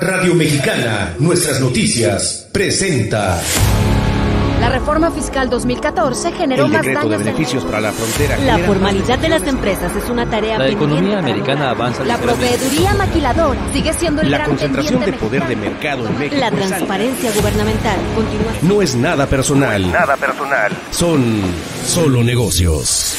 Radio Mexicana, nuestras noticias, presenta. La reforma fiscal 2014 generó el decreto más daños de beneficios para la frontera. La formalidad de las empresas es una tarea. La economía americana avanza. La proveeduría maquilador sigue siendo el la concentración de poder de mercado en México. La transparencia gubernamental continúa. No es nada personal. nada personal. Son solo negocios.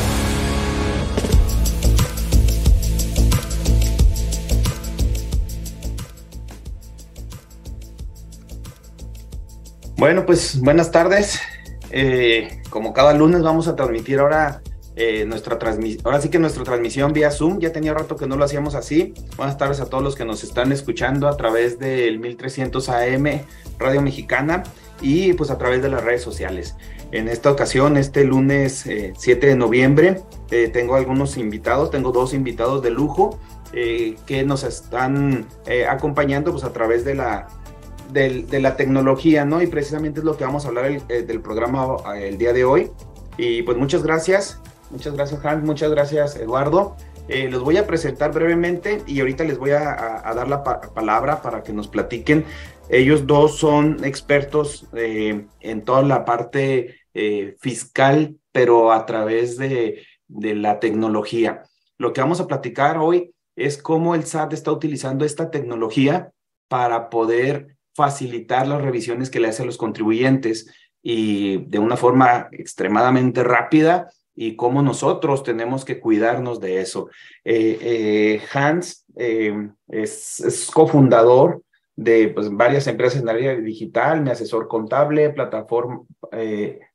Bueno, pues buenas tardes. Eh, como cada lunes vamos a transmitir ahora eh, nuestra transmisión, ahora sí que nuestra transmisión vía Zoom, ya tenía rato que no lo hacíamos así. Buenas tardes a todos los que nos están escuchando a través del 1300 AM Radio Mexicana y pues a través de las redes sociales. En esta ocasión, este lunes 7 eh, de noviembre, tengo algunos invitados, tengo dos invitados de lujo que nos están acompañando pues a través de la de, la tecnología, ¿no? Y precisamente es lo que vamos a hablar eh, del programa eh, el día de hoy. Y pues muchas gracias, muchas gracias Hans, muchas gracias Eduardo. Eh, los voy a presentar brevemente y ahorita les voy a, dar la palabra para que nos platiquen. Ellos dos son expertos en toda la parte fiscal, pero a través de, de la tecnología. Lo que vamos a platicar hoy es cómo el SAT está utilizando esta tecnología para poder facilitar las revisiones que le hacen los contribuyentes y de una forma extremadamente rápida y cómo nosotros tenemos que cuidarnos de eso. Eh, eh, Hans eh, es, cofundador de pues, varias empresas en área digital, mi asesor contable, plataforma,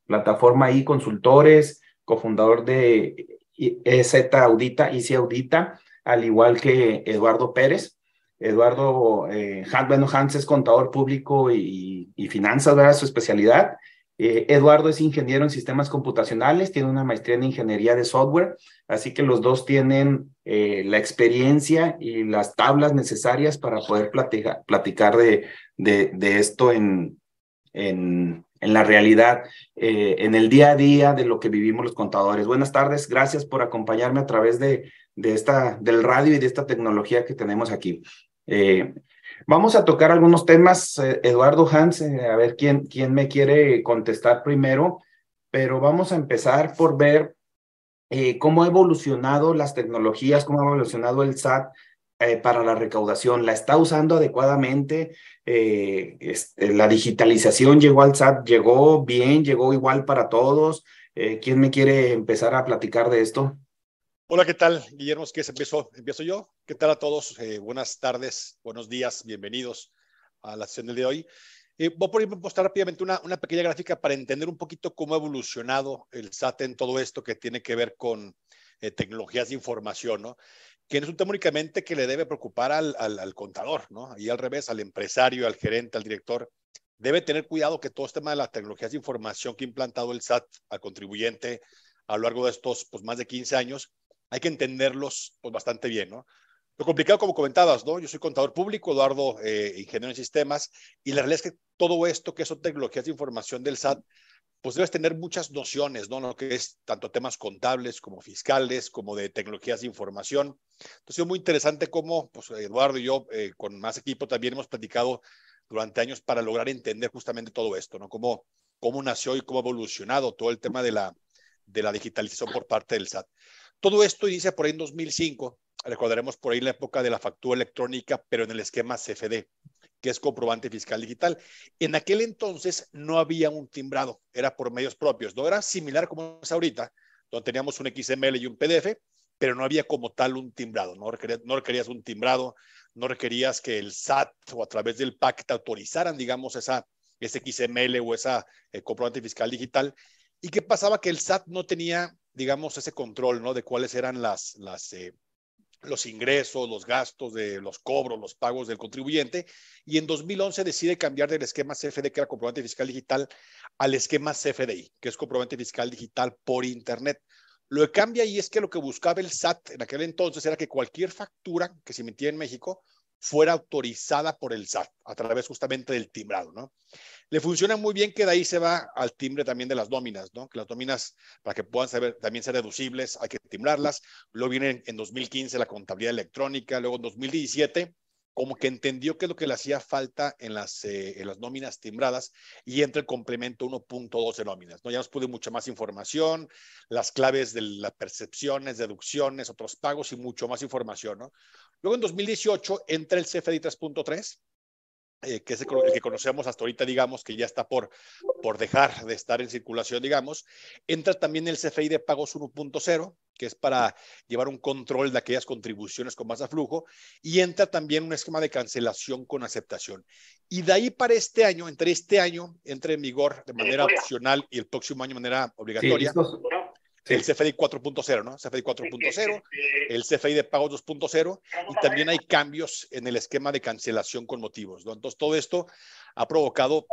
plataforma y consultores, cofundador de EZ Audita, C Audita, al igual que Eduardo Pérez, Eduardo eh, bueno, Hans es contador público y, finanzas, era Su especialidad. Eh, Eduardo es ingeniero en sistemas computacionales, tiene una maestría en ingeniería de software, así que los dos tienen eh, la experiencia y las tablas necesarias para poder platicar, platicar de, de, esto en, en, en la realidad, eh, en el día a día de lo que vivimos los contadores. Buenas tardes, gracias por acompañarme a través de, de esta, del radio y de esta tecnología que tenemos aquí. Eh, vamos a tocar algunos temas, eh, Eduardo Hans, eh, a ver quién, quién me quiere contestar primero, pero vamos a empezar por ver cómo ha evolucionado las tecnologías, cómo ha evolucionado el SAT para la recaudación. ¿La está usando adecuadamente? Este, ¿La digitalización llegó al SAT? ¿Llegó bien? ¿Llegó igual para todos? ¿Quién me quiere empezar a platicar de esto? Hola, ¿qué tal? Guillermo es empiezo, empiezo yo. ¿Qué tal a todos? Eh, buenas tardes, buenos días, bienvenidos a la sesión del día de hoy. Eh, voy a postar mostrar rápidamente una, una, pequeña gráfica para entender un poquito cómo ha evolucionado el SAT en todo esto que tiene que ver con eh, tecnologías de información, ¿no? Que no es un tema únicamente que le debe preocupar al, contador, ¿no? Y al revés, al empresario, al gerente, al director. Debe tener cuidado que todo este tema de las tecnologías de información que ha implantado el SAT al contribuyente a lo largo de estos pues, más de 15 años, hay que entenderlos pues, bastante bien, ¿no? Lo complicado, como comentabas, ¿no? Yo soy contador público, Eduardo, eh, ingeniero en sistemas, y la realidad es que todo esto que son tecnologías de información del SAT, pues debes tener muchas nociones, ¿no? Lo que es tanto temas contables como fiscales, como de tecnologías de información. Entonces, es muy interesante cómo, pues, Eduardo y yo, eh, con más equipo, también hemos platicado durante años para lograr entender justamente todo esto, ¿no? Cómo, cómo nació y cómo ha evolucionado todo el tema de la, de la digitalización por parte del SAT. Todo esto inicia por ahí en 2005, recordaremos por ahí la época de la factura electrónica, pero en el esquema CFD, que es comprobante fiscal digital. En aquel entonces no había un timbrado, era por medios propios, no era similar como es ahorita, donde teníamos un XML y un PDF, pero no había como tal un timbrado, no requerías, un timbrado, no requerías que el SAT o a través del PAC te autorizaran, digamos, esa, ese XML o esa eh, comprobante fiscal digital. ¿Y qué pasaba? Que el SAT no tenía digamos, ese control, ¿no? De cuáles eran las, las, eh, los ingresos, los gastos, de los cobros, los pagos del contribuyente. Y en 2011 decide cambiar del esquema CFD, que era comprobante fiscal digital, al esquema CFDI, que es comprobante fiscal digital por Internet. Lo que cambia ahí es que lo que buscaba el SAT en aquel entonces era que cualquier factura que se emitía en México fuera autorizada por el SAT a través justamente del timbrado, ¿no? Le funciona muy bien que de ahí se va al timbre también de las nóminas, Que las nóminas, para que puedan saber, también ser deducibles, hay que timbrarlas. Luego viene en 2015 la contabilidad electrónica, luego en 2017 como que entendió qué es lo que le hacía falta en las, eh, las nóminas timbradas y entra el complemento de nóminas. ¿no? Ya nos pude mucha más información, las claves de las percepciones, deducciones, otros pagos y mucho más información. Luego en 2018 entra el CFDI 3.3 eh, que es el, que conocemos hasta ahorita, digamos, que ya está por, por dejar de estar en circulación, digamos, entra también el CFI de pagos 1.0, que es para llevar un control de aquellas contribuciones con más aflujo, y entra también un esquema de cancelación con aceptación. Y de ahí para este año, entre este año, entre en vigor de manera opcional y el próximo año de manera obligatoria el CFDI 4.0, ¿no? CFDI 4.0, el CFI de pago 2.0 y también hay cambios en el esquema de cancelación con motivos, ¿no? Entonces, todo esto ha provocado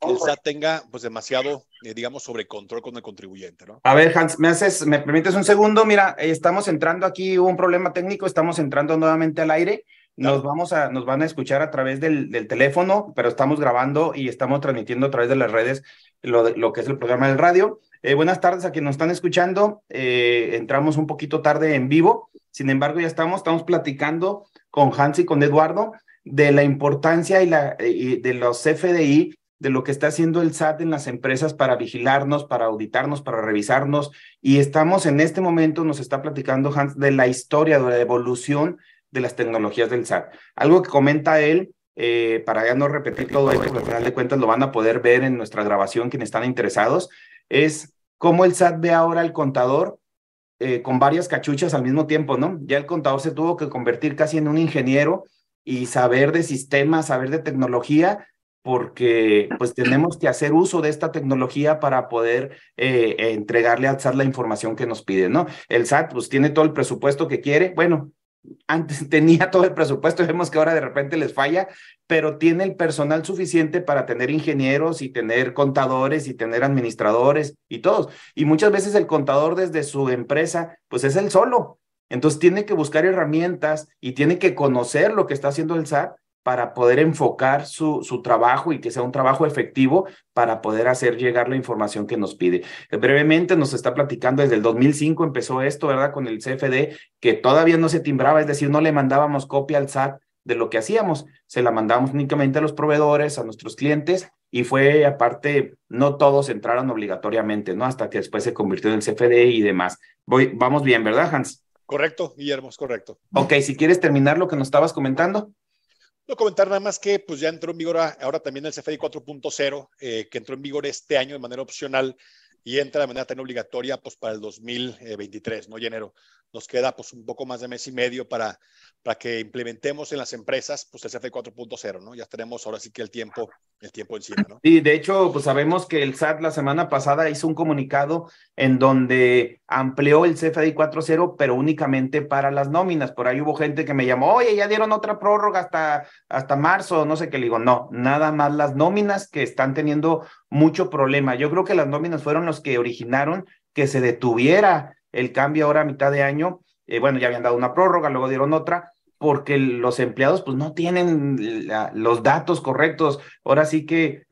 que el SAT tenga pues demasiado, eh, digamos, sobre control con el contribuyente, ¿no? A ver, Hans, ¿me, haces, ¿me permites un segundo? Mira, eh, estamos entrando aquí, hubo un problema técnico, estamos entrando nuevamente al aire. Nos, vamos a, nos van a escuchar a través del, teléfono, pero estamos grabando y estamos transmitiendo a través de las redes lo, que es el programa del radio. Eh, buenas tardes a quienes nos están escuchando. Eh, entramos un poquito tarde en vivo, sin embargo ya estamos, estamos platicando con Hans y con Eduardo de la importancia y, la, de los FDI, de lo que está haciendo el SAT en las empresas para vigilarnos, para auditarnos, para revisarnos. Y estamos en este momento, nos está platicando Hans de la historia, de la evolución de las tecnologías del SAT. Algo que comenta él, eh, para ya no repetir todo esto, porque al final de cuentas lo van a poder ver en nuestra grabación quienes están interesados, es cómo el SAT ve ahora al contador eh, con varias cachuchas al mismo tiempo, ¿no? Ya el contador se tuvo que convertir casi en un ingeniero y saber de sistemas, saber de tecnología, porque pues tenemos que hacer uso de esta tecnología para poder eh, entregarle al SAT la información que nos pide, ¿no? El SAT pues tiene todo el presupuesto que quiere, bueno, antes tenía todo el presupuesto, vemos que ahora de repente les falla, pero tiene el personal suficiente para tener ingenieros y tener contadores y tener administradores y todos. Y muchas veces el contador desde su empresa, pues es el solo. Entonces tiene que buscar herramientas y tiene que conocer lo que está haciendo el SAT para poder enfocar su, su, trabajo y que sea un trabajo efectivo para poder hacer llegar la información que nos pide. Eh, brevemente nos está platicando, desde el 2005 empezó esto, ¿verdad? Con el CFD, que todavía no se timbraba, es decir, no le mandábamos copia al SAT de lo que hacíamos, se la mandábamos únicamente a los proveedores, a nuestros clientes, y fue aparte, no todos entraron obligatoriamente, ¿no? Hasta que después se convirtió en el CFD y demás. Voy, vamos bien, ¿verdad, Hans? Correcto, Guillermo, correcto. Ok, si quieres terminar lo que nos estabas comentando comentar nada más que pues ya entró en vigor ahora también el CFD 4.0, eh, que entró en vigor este año de manera opcional y entra de manera tan obligatoria pues para el 2023, eh, ¿no? enero nos queda pues un poco más de mes y medio para, para que implementemos en las empresas pues el CFE 4.0, ¿no? Ya tenemos ahora sí que el tiempo, el tiempo encima, ¿no? de hecho, pues sabemos que el SAT la semana pasada hizo un comunicado en donde amplió el cfd 4.0, pero únicamente para las nóminas. Por ahí hubo gente que me llamó, oye, ya dieron otra prórroga hasta, hasta marzo, no sé qué. Le digo, no, nada más las nóminas que están teniendo mucho problema. Yo creo que las nóminas fueron los que originaron que se detuviera el cambio ahora a mitad de año, eh, bueno, ya habían dado una prórroga, luego dieron otra, porque los empleados pues no tienen los datos correctos. Ahora sí que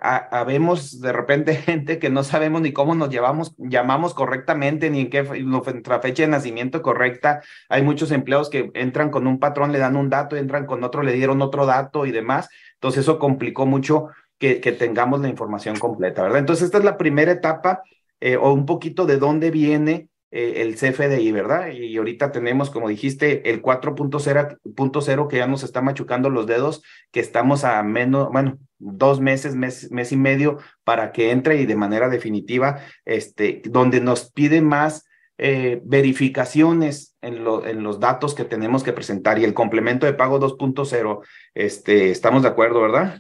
vemos de repente gente que no sabemos ni cómo nos llevamos, llamamos correctamente, ni en qué nuestra fecha de nacimiento correcta. Hay muchos empleados que entran con un patrón, le dan un dato, entran con otro, le dieron otro dato y demás. Entonces eso complicó mucho que, tengamos la información completa, ¿verdad? Entonces esta es la primera etapa eh, o un poquito de dónde viene eh, el CFDI, ¿verdad? Y ahorita tenemos, como dijiste, el 4.0 que ya nos está machucando los dedos, que estamos a menos, bueno, dos meses, mes, mes y medio para que entre y de manera definitiva, este, donde nos pide más eh, verificaciones en, los, en, los datos que tenemos que presentar y el complemento de pago 2.0, este, estamos de acuerdo, ¿verdad?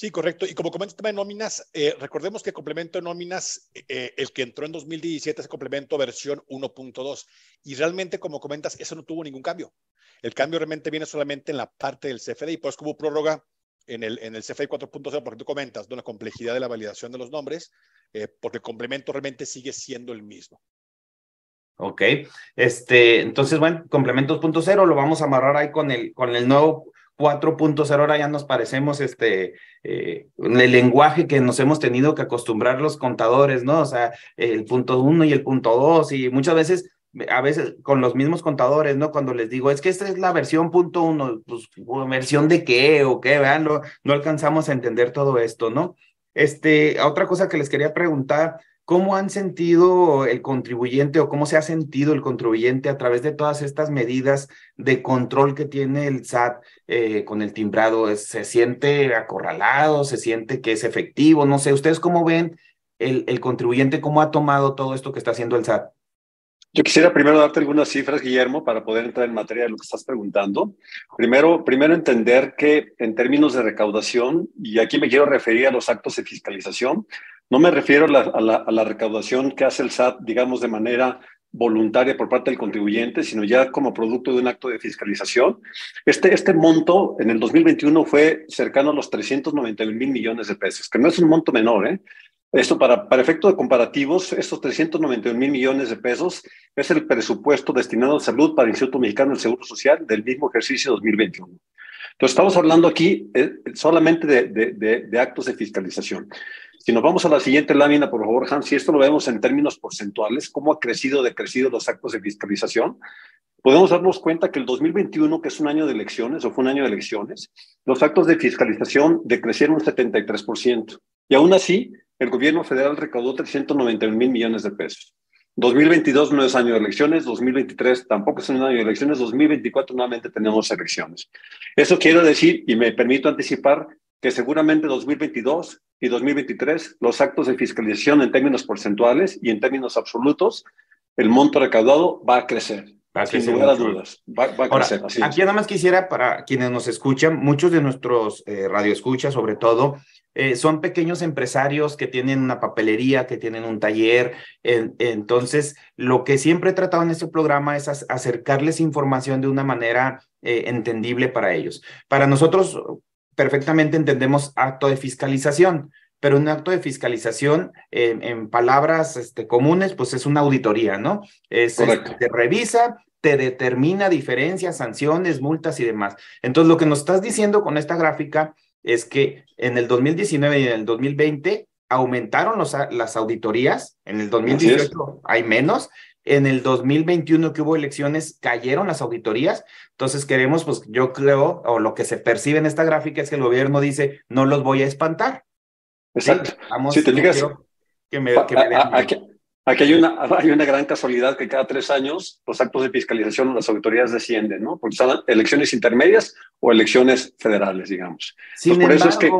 Sí, correcto. Y como comentas el tema de nóminas, eh, recordemos que el complemento de nóminas, eh, el que entró en 2017 es el complemento versión 1.2. Y realmente, como comentas, eso no tuvo ningún cambio. El cambio realmente viene solamente en la parte del CFDI, por eso hubo prórroga en el, en el 4.0, porque tú comentas de la complejidad de la validación de los nombres, eh, porque el complemento realmente sigue siendo el mismo. Ok, este, entonces, bueno, complemento 2.0 lo vamos a amarrar ahí con el, con el nuevo 4.0, ahora ya nos parecemos este, eh, el lenguaje que nos hemos tenido que acostumbrar los contadores, ¿no? O sea, el punto 1 y el punto 2 y muchas veces a veces con los mismos contadores, ¿no? Cuando les digo, es que esta es la versión punto uno, pues versión de qué o qué, vean, no, no alcanzamos a entender todo esto, ¿no? Este, otra cosa que les quería preguntar ¿Cómo han sentido el contribuyente o cómo se ha sentido el contribuyente a través de todas estas medidas de control que tiene el SAT eh, con el timbrado? ¿Se siente acorralado? ¿Se siente que es efectivo? No sé, ¿ustedes cómo ven el contribuyente, cómo ha tomado todo esto que está haciendo el SAT? Yo quisiera primero darte algunas cifras, Guillermo, para poder entrar en materia de lo que estás preguntando. Primero, primero entender que en términos de recaudación, y aquí me quiero referir a los actos de fiscalización, no me refiero a la, recaudación que hace el SAT, digamos, de manera voluntaria por parte del contribuyente, sino ya como producto de un acto de fiscalización. Este, este monto en el 2021 fue cercano a los 391 mil millones de pesos, que no es un monto menor, ¿eh? Esto para, para efecto de comparativos, estos 391 mil millones de pesos es el presupuesto destinado a salud para el Instituto Mexicano del Seguro Social del mismo ejercicio 2021. Entonces, estamos hablando aquí eh, solamente de, de, de, actos de fiscalización. Si nos vamos a la siguiente lámina, por favor, Hans, si esto lo vemos en términos porcentuales, cómo ha crecido o decrecido los actos de fiscalización, podemos darnos cuenta que el 2021, que es un año de elecciones o fue un año de elecciones, los actos de fiscalización decrecieron un 73%. Y aún así, el gobierno federal recaudó 391 mil millones de pesos. 2022 no es año de elecciones, 2023 tampoco es un año de elecciones, 2024 nuevamente tenemos elecciones. Eso quiero decir, y me permito anticipar, que seguramente 2022 y 2023 los actos de fiscalización en términos porcentuales y en términos absolutos, el monto recaudado va a crecer. sin a dudas, va, a crecer. aquí nada más quisiera, para quienes nos escuchan, muchos de nuestros radio eh, radioescuchas, sobre todo, eh, son pequeños empresarios que tienen una papelería, que tienen un taller. entonces, lo que siempre he tratado en este programa es acercarles información de una manera eh, entendible para ellos. Para nosotros, perfectamente entendemos acto de fiscalización, pero un acto de fiscalización, eh, en palabras este, comunes, pues es una auditoría, ¿no? Es, este, te revisa, te determina diferencias, sanciones, multas y demás. Entonces, lo que nos estás diciendo con esta gráfica es que en el 2019 y en el 2020 aumentaron las auditorías, en el 2018 hay menos, en el 2021 que hubo elecciones cayeron las auditorías, entonces queremos, pues yo creo, o lo que se percibe en esta gráfica es que el gobierno dice, no los voy a espantar. Exacto. vamos, si te que me, Aquí hay una, una gran casualidad que cada tres años los actos de fiscalización las autoridades descienden, ¿no? Porque son elecciones intermedias o elecciones federales, digamos. Sin es que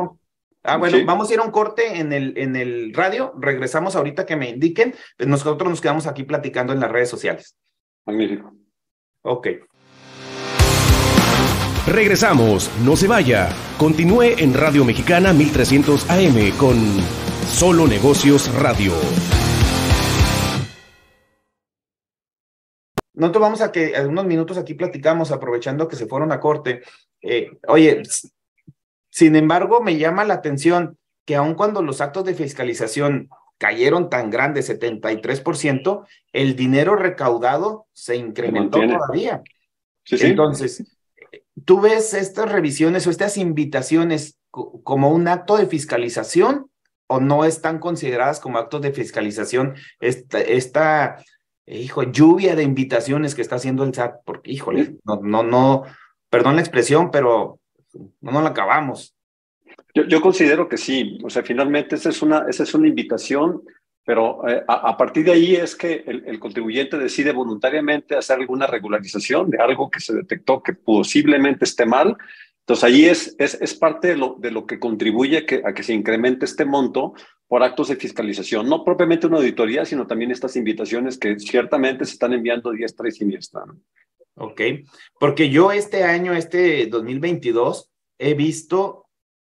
Ah, bueno, vamos a ir a un corte en el, en el radio. Regresamos ahorita que me indiquen. Pues nosotros nos quedamos aquí platicando en las redes sociales. Magnífico. Ok. Regresamos, no se vaya. Continúe en Radio Mexicana 1300 AM con Solo Negocios Radio. Nosotros vamos a que en unos minutos aquí platicamos, aprovechando que se fueron a corte. Eh, oye, sin embargo, me llama la atención que aun cuando los actos de fiscalización cayeron tan grandes, 73%, el dinero recaudado se incrementó todavía. Entonces, ¿tú ves estas revisiones o estas invitaciones como un acto de fiscalización o no están consideradas como actos de fiscalización esta, esta eh, hijo, lluvia de invitaciones que está haciendo el SAT, porque híjole, no, no, no, perdón la expresión, pero no nos la acabamos. Yo, considero que sí, o sea, finalmente esa es una, esa es una invitación, pero eh, a, partir de ahí es que el, contribuyente decide voluntariamente hacer alguna regularización de algo que se detectó que posiblemente esté mal. Entonces, ahí es, es, es parte de lo, de lo que contribuye que, a que se incremente este monto, por actos de fiscalización, no propiamente una auditoría, sino también estas invitaciones que ciertamente se están enviando diestra y siniestra. ¿no? Ok, porque yo este año, este 2022, he visto,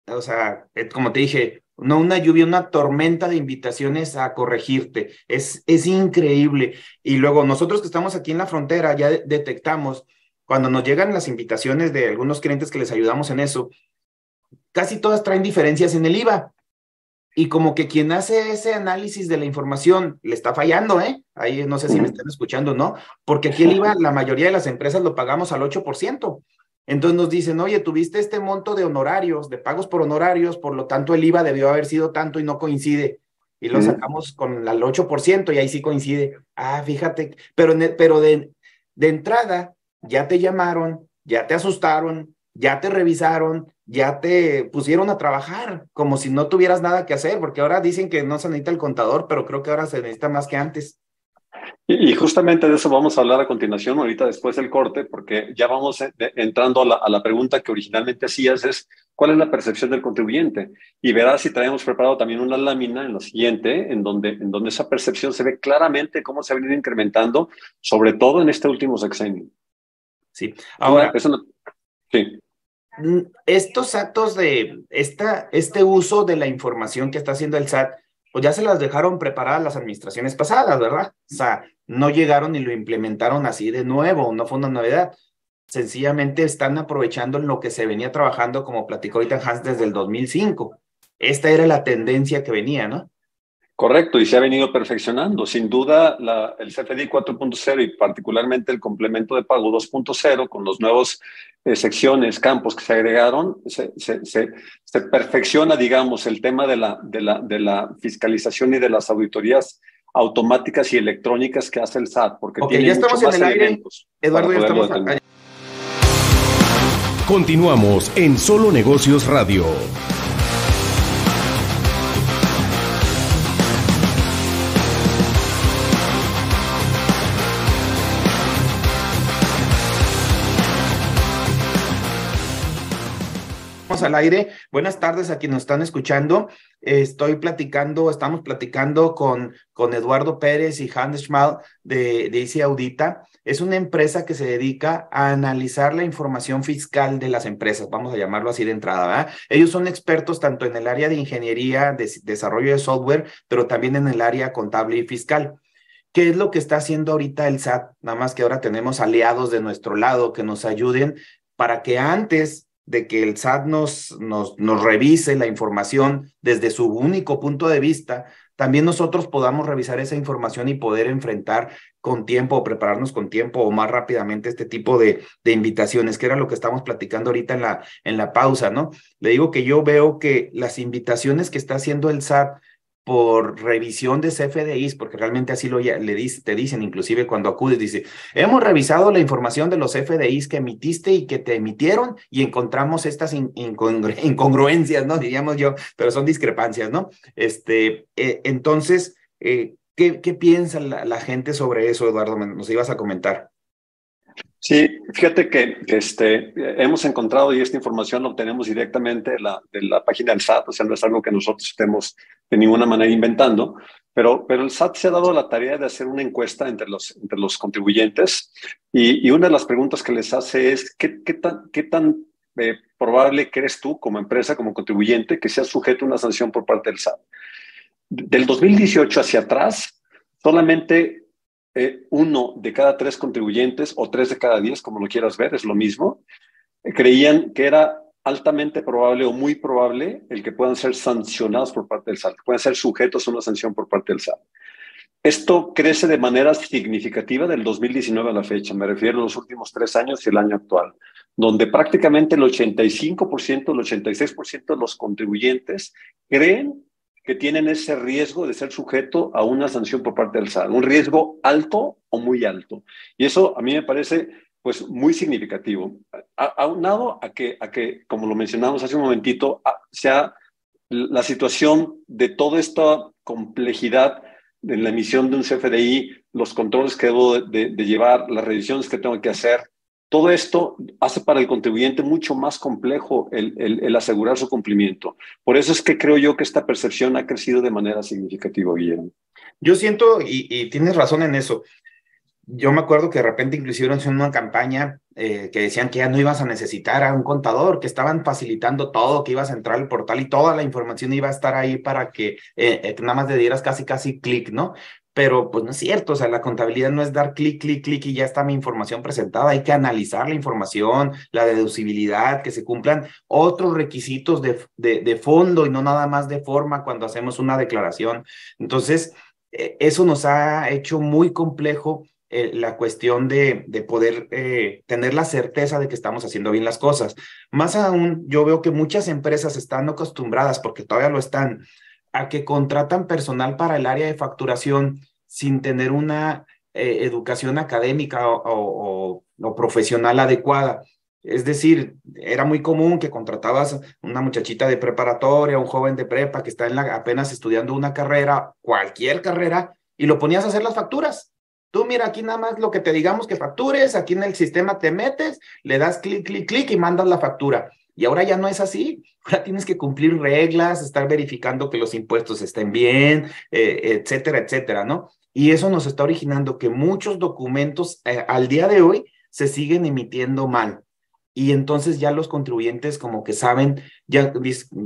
o sea, eh, como te dije, no una lluvia, una tormenta de invitaciones a corregirte. Es, es increíble. Y luego nosotros que estamos aquí en la frontera ya detectamos cuando nos llegan las invitaciones de algunos clientes que les ayudamos en eso, casi todas traen diferencias en el IVA y como que quien hace ese análisis de la información le está fallando, ¿eh? Ahí no sé si me están escuchando, o ¿no? Porque aquí el IVA, la mayoría de las empresas lo pagamos al 8%. Entonces nos dicen, oye, tuviste este monto de honorarios, de pagos por honorarios, por lo tanto el IVA debió haber sido tanto y no coincide. Y lo sacamos con el 8% y ahí sí coincide. Ah, fíjate, pero, pero de, de entrada ya te llamaron, ya te asustaron, ya te revisaron, ya te pusieron a trabajar como si no tuvieras nada que hacer, porque ahora dicen que no se necesita el contador, pero creo que ahora se necesita más que antes. Y, justamente de eso vamos a hablar a continuación, ahorita después del corte, porque ya vamos eh, entrando a la, pregunta que originalmente hacías, es cuál es la percepción del contribuyente. Y verás si traemos preparado también una lámina en la siguiente, en donde, en donde esa percepción se ve claramente cómo se ha venido incrementando, sobre todo en este último sexenio. Sí, ahora... eso no, sí estos actos de esta, este uso de la información que está haciendo el SAT, pues ya se las dejaron preparadas las administraciones pasadas, ¿verdad? O sea, no llegaron y lo implementaron así de nuevo, no fue una novedad. Sencillamente están aprovechando lo que se venía trabajando, como platicó ahorita Hans, desde el 2005. Esta era la tendencia que venía, ¿no? Correcto, y se ha venido perfeccionando. Sin duda, el CFDI 4.0 y particularmente el complemento de pago 2.0 con los nuevos eh, secciones, campos que se agregaron, se, perfecciona, digamos, el tema de la, de, la, fiscalización y de las auditorías automáticas y electrónicas que hace el SAT, porque ya estamos en el Eduardo, ya estamos Continuamos en Solo Negocios Radio. al aire. Buenas tardes a quienes nos están escuchando. Estoy platicando, estamos platicando con, con Eduardo Pérez y Hans Schmal de, de ICI Audita. Es una empresa que se dedica a analizar la información fiscal de las empresas, vamos a llamarlo así de entrada. ¿verdad? Ellos son expertos tanto en el área de ingeniería, de, desarrollo de software, pero también en el área contable y fiscal. ¿Qué es lo que está haciendo ahorita el SAT? Nada más que ahora tenemos aliados de nuestro lado que nos ayuden para que antes de que el SAT nos, nos, revise la información desde su único punto de vista, también nosotros podamos revisar esa información y poder enfrentar con tiempo o prepararnos con tiempo o más rápidamente este tipo de, invitaciones, que era lo que estamos platicando ahorita en la, en la pausa, ¿no? Le digo que yo veo que las invitaciones que está haciendo el SAT por revisión de CFDIs, porque realmente así lo le te dicen, inclusive cuando acudes, dice, hemos revisado la información de los CFDIs que emitiste y que te emitieron y encontramos estas incongruencias, ¿no? Diríamos yo, pero son discrepancias, ¿no? Este, eh, entonces, eh, ¿qué, ¿qué, piensa la, gente sobre eso, Eduardo? Nos ibas a comentar. Sí, fíjate que este, hemos encontrado y esta información la obtenemos directamente de la, de la, página del SAT, o sea, no es algo que nosotros estemos de ninguna manera inventando, pero, pero el SAT se ha dado la tarea de hacer una encuesta entre los, entre los contribuyentes y, y una de las preguntas que les hace es, ¿qué, qué tan, qué tan eh, probable crees tú como empresa, como contribuyente, que seas sujeto a una sanción por parte del SAT? Del 2018 hacia atrás, solamente eh, uno de cada tres contribuyentes o tres de cada diez, como lo quieras ver, es lo mismo, eh, creían que era altamente probable o muy probable el que puedan ser sancionados por parte del SAT, que puedan ser sujetos a una sanción por parte del SAT. Esto crece de manera significativa del 2019 a la fecha, me refiero a los últimos tres años y el año actual, donde prácticamente el 85%, el 86% de los contribuyentes creen que tienen ese riesgo de ser sujeto a una sanción por parte del Sal un riesgo alto o muy alto. Y eso a mí me parece pues muy significativo, aunado a que, a que, como lo mencionamos hace un momentito, sea la situación de toda esta complejidad de la emisión de un CFDI, los controles que debo de llevar, las revisiones que tengo que hacer, todo esto hace para el contribuyente mucho más complejo el, asegurar su cumplimiento. Por eso es que creo yo que esta percepción ha crecido de manera significativa, Guillermo. Yo siento, y, tienes razón en eso, yo me acuerdo que de repente inclusive hicieron una campaña eh, que decían que ya no ibas a necesitar a un contador, que estaban facilitando todo, que ibas a entrar al portal y toda la información iba a estar ahí para que eh, eh, nada más le dieras casi, casi clic, ¿no? pero pues no es cierto, o sea, la contabilidad no es dar clic, clic, clic y ya está mi información presentada, hay que analizar la información, la deducibilidad, que se cumplan otros requisitos de, fondo y no nada más de forma cuando hacemos una declaración. Entonces, eh, eso nos ha hecho muy complejo eh, la cuestión de, de poder eh, tener la certeza de que estamos haciendo bien las cosas. Más aún, yo veo que muchas empresas están acostumbradas, porque todavía lo están, a que contratan personal para el área de facturación sin tener una eh, educación académica o, profesional adecuada. Es decir, era muy común que contratabas una muchachita de preparatoria, un joven de prepa que está en la, apenas estudiando una carrera, cualquier carrera, y lo ponías a hacer las facturas. Tú mira, aquí nada más lo que te digamos que factures, aquí en el sistema te metes, le das clic, clic, clic y mandas la factura. Y ahora ya no es así. Ahora tienes que cumplir reglas, estar verificando que los impuestos estén bien, eh, etcétera, etcétera, ¿no? Y eso nos está originando que muchos documentos eh, al día de hoy se siguen emitiendo mal. Y entonces ya los contribuyentes como que saben, ya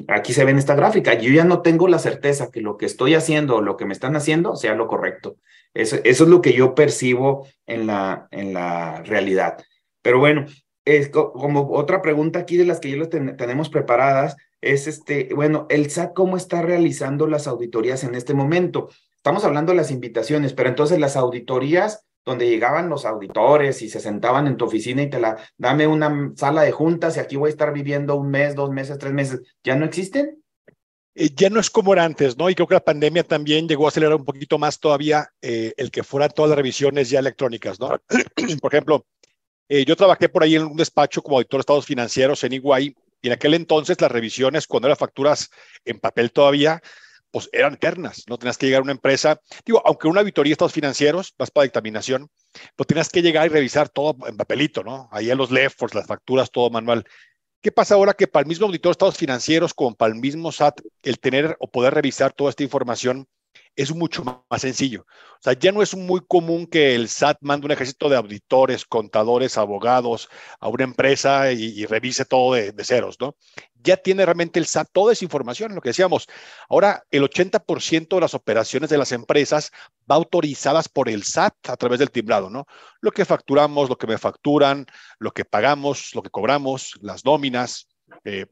aquí se ven esta gráfica, yo ya no tengo la certeza que lo que estoy haciendo o lo que me están haciendo sea lo correcto. Eso, eso es lo que yo percibo en la, en la realidad. Pero bueno, es como otra pregunta aquí de las que ya las tenemos preparadas, es este, bueno, el SAT cómo está realizando las auditorías en este momento. Estamos hablando de las invitaciones, pero entonces las auditorías donde llegaban los auditores y se sentaban en tu oficina y te la, dame una sala de juntas y aquí voy a estar viviendo un mes, dos meses, tres meses, ¿ya no existen? Eh, ya no es como era antes, ¿no? Y creo que la pandemia también llegó a acelerar un poquito más todavía eh, el que fueran todas las revisiones ya electrónicas, ¿no? Por ejemplo, eh, yo trabajé por ahí en un despacho como auditor de estados financieros en Iguay y en aquel entonces las revisiones, cuando eran facturas en papel todavía, pues eran eternas, ¿no? Tenías que llegar a una empresa, digo, aunque una auditoría de estados financieros, vas para dictaminación, pues tenías que llegar y revisar todo en papelito, ¿no? Ahí en los lefors, las facturas, todo manual. ¿Qué pasa ahora que para el mismo auditor de estados financieros, como para el mismo SAT, el tener o poder revisar toda esta información es mucho más sencillo. O sea, ya no es muy común que el SAT mande un ejército de auditores, contadores, abogados a una empresa y, revise todo de, ceros, ¿no? Ya tiene realmente el SAT toda esa información, lo que decíamos. Ahora, el 80% de las operaciones de las empresas va autorizadas por el SAT a través del timbrado, ¿no? Lo que facturamos, lo que me facturan, lo que pagamos, lo que cobramos, las nóminas, eh,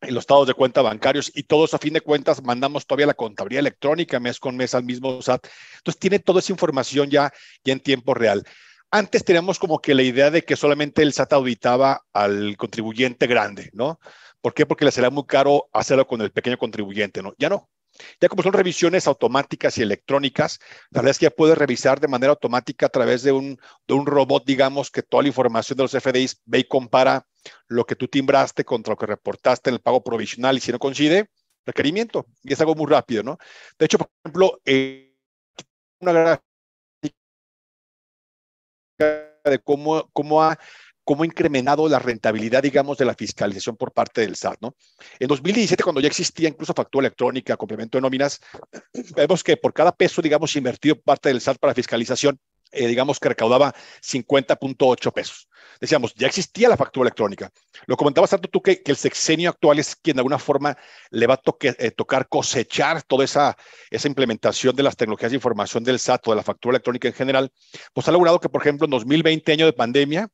en los estados de cuenta bancarios y todos a fin de cuentas mandamos todavía la contabilidad electrónica mes con mes al mismo SAT. Entonces tiene toda esa información ya, en tiempo real. Antes teníamos como que la idea de que solamente el SAT auditaba al contribuyente grande, ¿no? ¿Por qué? Porque le será muy caro hacerlo con el pequeño contribuyente, ¿no? Ya no. Ya como son revisiones automáticas y electrónicas, la verdad es que ya revisar de manera automática a través de un, de un robot, digamos, que toda la información de los FDIs ve y compara lo que tú timbraste contra lo que reportaste en el pago provisional y si no coincide, requerimiento. Y es algo muy rápido, ¿no? De hecho, por ejemplo, eh, una gráfica de cómo, cómo ha cómo incrementado la rentabilidad, digamos, de la fiscalización por parte del SAT, ¿no? En 2017, cuando ya existía incluso factura electrónica, complemento de nóminas, vemos que por cada peso, digamos, invertido parte del SAT para fiscalización, eh, digamos que recaudaba 50.8 pesos. Decíamos, ya existía la factura electrónica. Lo comentabas tanto tú que, el sexenio actual es quien de alguna forma le va a eh, tocar cosechar toda esa, esa implementación de las tecnologías de información del SAT o de la factura electrónica en general. Pues ha logrado que, por ejemplo, en 2020, año de pandemia,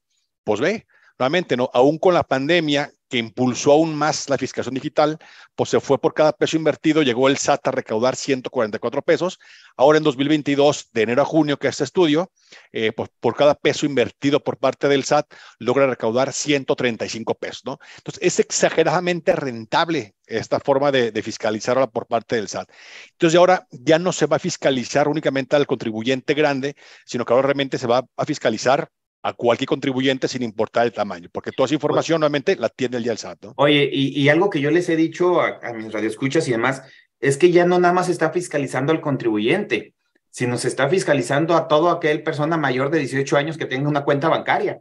pues ve, Realmente, ¿no? aún con la pandemia que impulsó aún más la fiscalización digital, pues se fue por cada peso invertido, llegó el SAT a recaudar 144 pesos. Ahora en 2022, de enero a junio, que es este estudio, eh, pues por cada peso invertido por parte del SAT, logra recaudar 135 pesos, ¿no? Entonces, es exageradamente rentable esta forma de, de fiscalizarla por parte del SAT. Entonces, ahora ya no se va a fiscalizar únicamente al contribuyente grande, sino que ahora realmente se va a fiscalizar a cualquier contribuyente sin importar el tamaño, porque toda esa información normalmente la tiene el día del SAT. Oye, y, algo que yo les he dicho a, mis radioescuchas y demás, es que ya no nada más se está fiscalizando al contribuyente, sino se está fiscalizando a todo aquel persona mayor de 18 años que tenga una cuenta bancaria.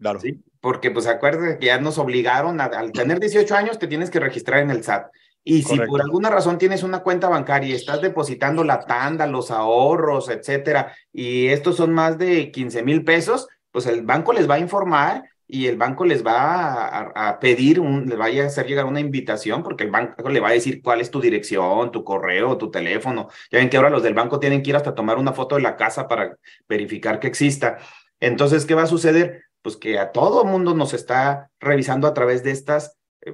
Claro. ¿sí? Porque pues acuérdense que ya nos obligaron a, al tener 18 años te tienes que registrar en el SAT. Y si por alguna razón tienes una cuenta bancaria y estás depositando la tanda, los ahorros, etcétera, y estos son más de 15 mil pesos, pues el banco les va a informar y el banco les va a, pedir, un, les vaya a hacer llegar una invitación, porque el banco le va a decir cuál es tu dirección, tu correo, tu teléfono. Ya ven que ahora los del banco tienen que ir hasta tomar una foto de la casa para verificar que exista. Entonces, ¿qué va a suceder? Pues que a todo mundo nos está revisando a través de estas, eh,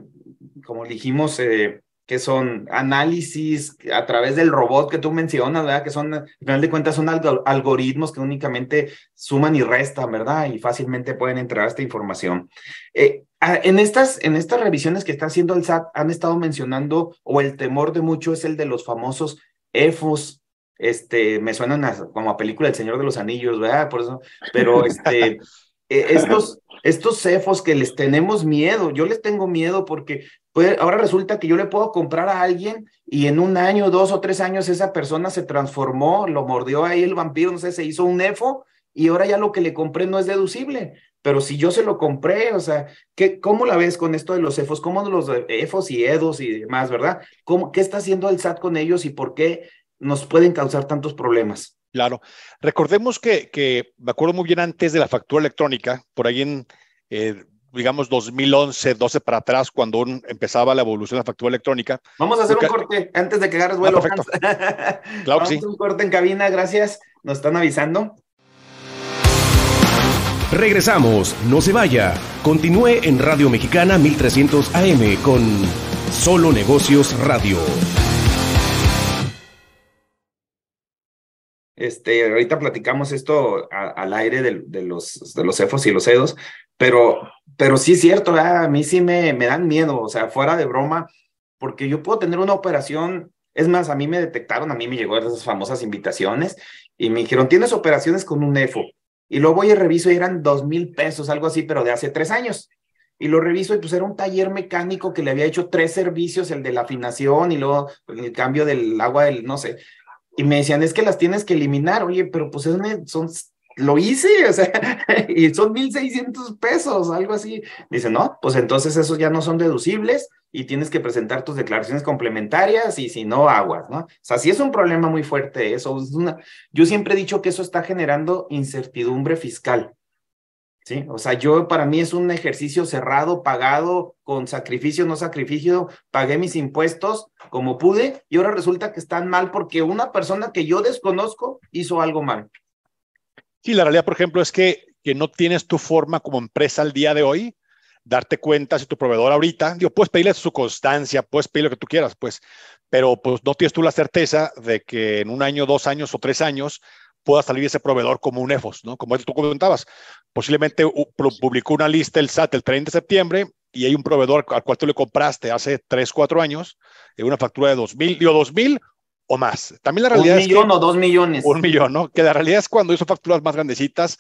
como dijimos, eh, que son análisis a través del robot que tú mencionas, ¿verdad? Que son, al final de cuentas, son algoritmos que únicamente suman y restan, ¿verdad? Y fácilmente pueden entrar esta información. Eh, en, estas, en estas revisiones que está haciendo el SAT, han estado mencionando, o el temor de mucho es el de los famosos EFOS, este, me suenan como a película El Señor de los Anillos, ¿verdad? Por eso, pero este, eh, estos estos cefos que les tenemos miedo, yo les tengo miedo porque pues, ahora resulta que yo le puedo comprar a alguien y en un año, dos o tres años esa persona se transformó, lo mordió ahí el vampiro, no sé, se hizo un EFO y ahora ya lo que le compré no es deducible. Pero si yo se lo compré, o sea, ¿qué, ¿cómo la ves con esto de los cefos? ¿Cómo los EFOS y EDOS y demás, verdad? ¿Qué está haciendo el SAT con ellos y por qué nos pueden causar tantos problemas? Claro. Recordemos que, que, me acuerdo muy bien antes de la factura electrónica, por ahí en, eh, digamos, 2011, 12 para atrás, cuando empezaba la evolución de la factura electrónica. Vamos a hacer un corte antes de que agarres ah, vuelo. claro sí. un corte en cabina, gracias. Nos están avisando. Regresamos, no se vaya. Continúe en Radio Mexicana 1300 AM con Solo Negocios Radio. Este, ahorita platicamos esto al aire de, los, de los efos y los EDOS, pero, pero sí es cierto, a mí sí me, me dan miedo, o sea, fuera de broma, porque yo puedo tener una operación, es más, a mí me detectaron, a mí me llegó esas famosas invitaciones y me dijeron, tienes operaciones con un EFO. Y luego voy y reviso y eran dos mil pesos, algo así, pero de hace tres años. Y lo reviso y pues era un taller mecánico que le había hecho tres servicios, el de la afinación y luego pues, el cambio del agua, del no sé. Y me decían, es que las tienes que eliminar, oye, pero pues son, lo hice, o sea, y son 1.600 pesos, algo así. Dice, no, pues entonces esos ya no son deducibles y tienes que presentar tus declaraciones complementarias y si no, aguas, ¿no? O sea, sí es un problema muy fuerte eso. Yo siempre he dicho que eso está generando incertidumbre fiscal. ¿sí? O sea, yo para mí es un ejercicio cerrado, pagado, con sacrificio, no sacrificio, pagué mis impuestos como pude y ahora resulta que están mal porque una persona que yo desconozco hizo algo mal. Sí, la realidad, por ejemplo, es que, que no tienes tu forma como empresa al día de hoy, darte cuenta si tu proveedor ahorita, digo, puedes pedirle su constancia, puedes pedir lo que tú quieras, pues, pero pues no tienes tú la certeza de que en un año, dos años o tres años pueda salir ese proveedor como un EFOS, ¿no? Como tú comentabas, posiblemente publicó una lista el SAT el 30 de septiembre y hay un proveedor al cual tú le compraste hace 3, 4 años en eh, una factura de 2.000, dos 2.000 o más. También la realidad un millón o dos millones. Un millón, ¿no? Que la realidad es cuando hizo facturas más grandecitas,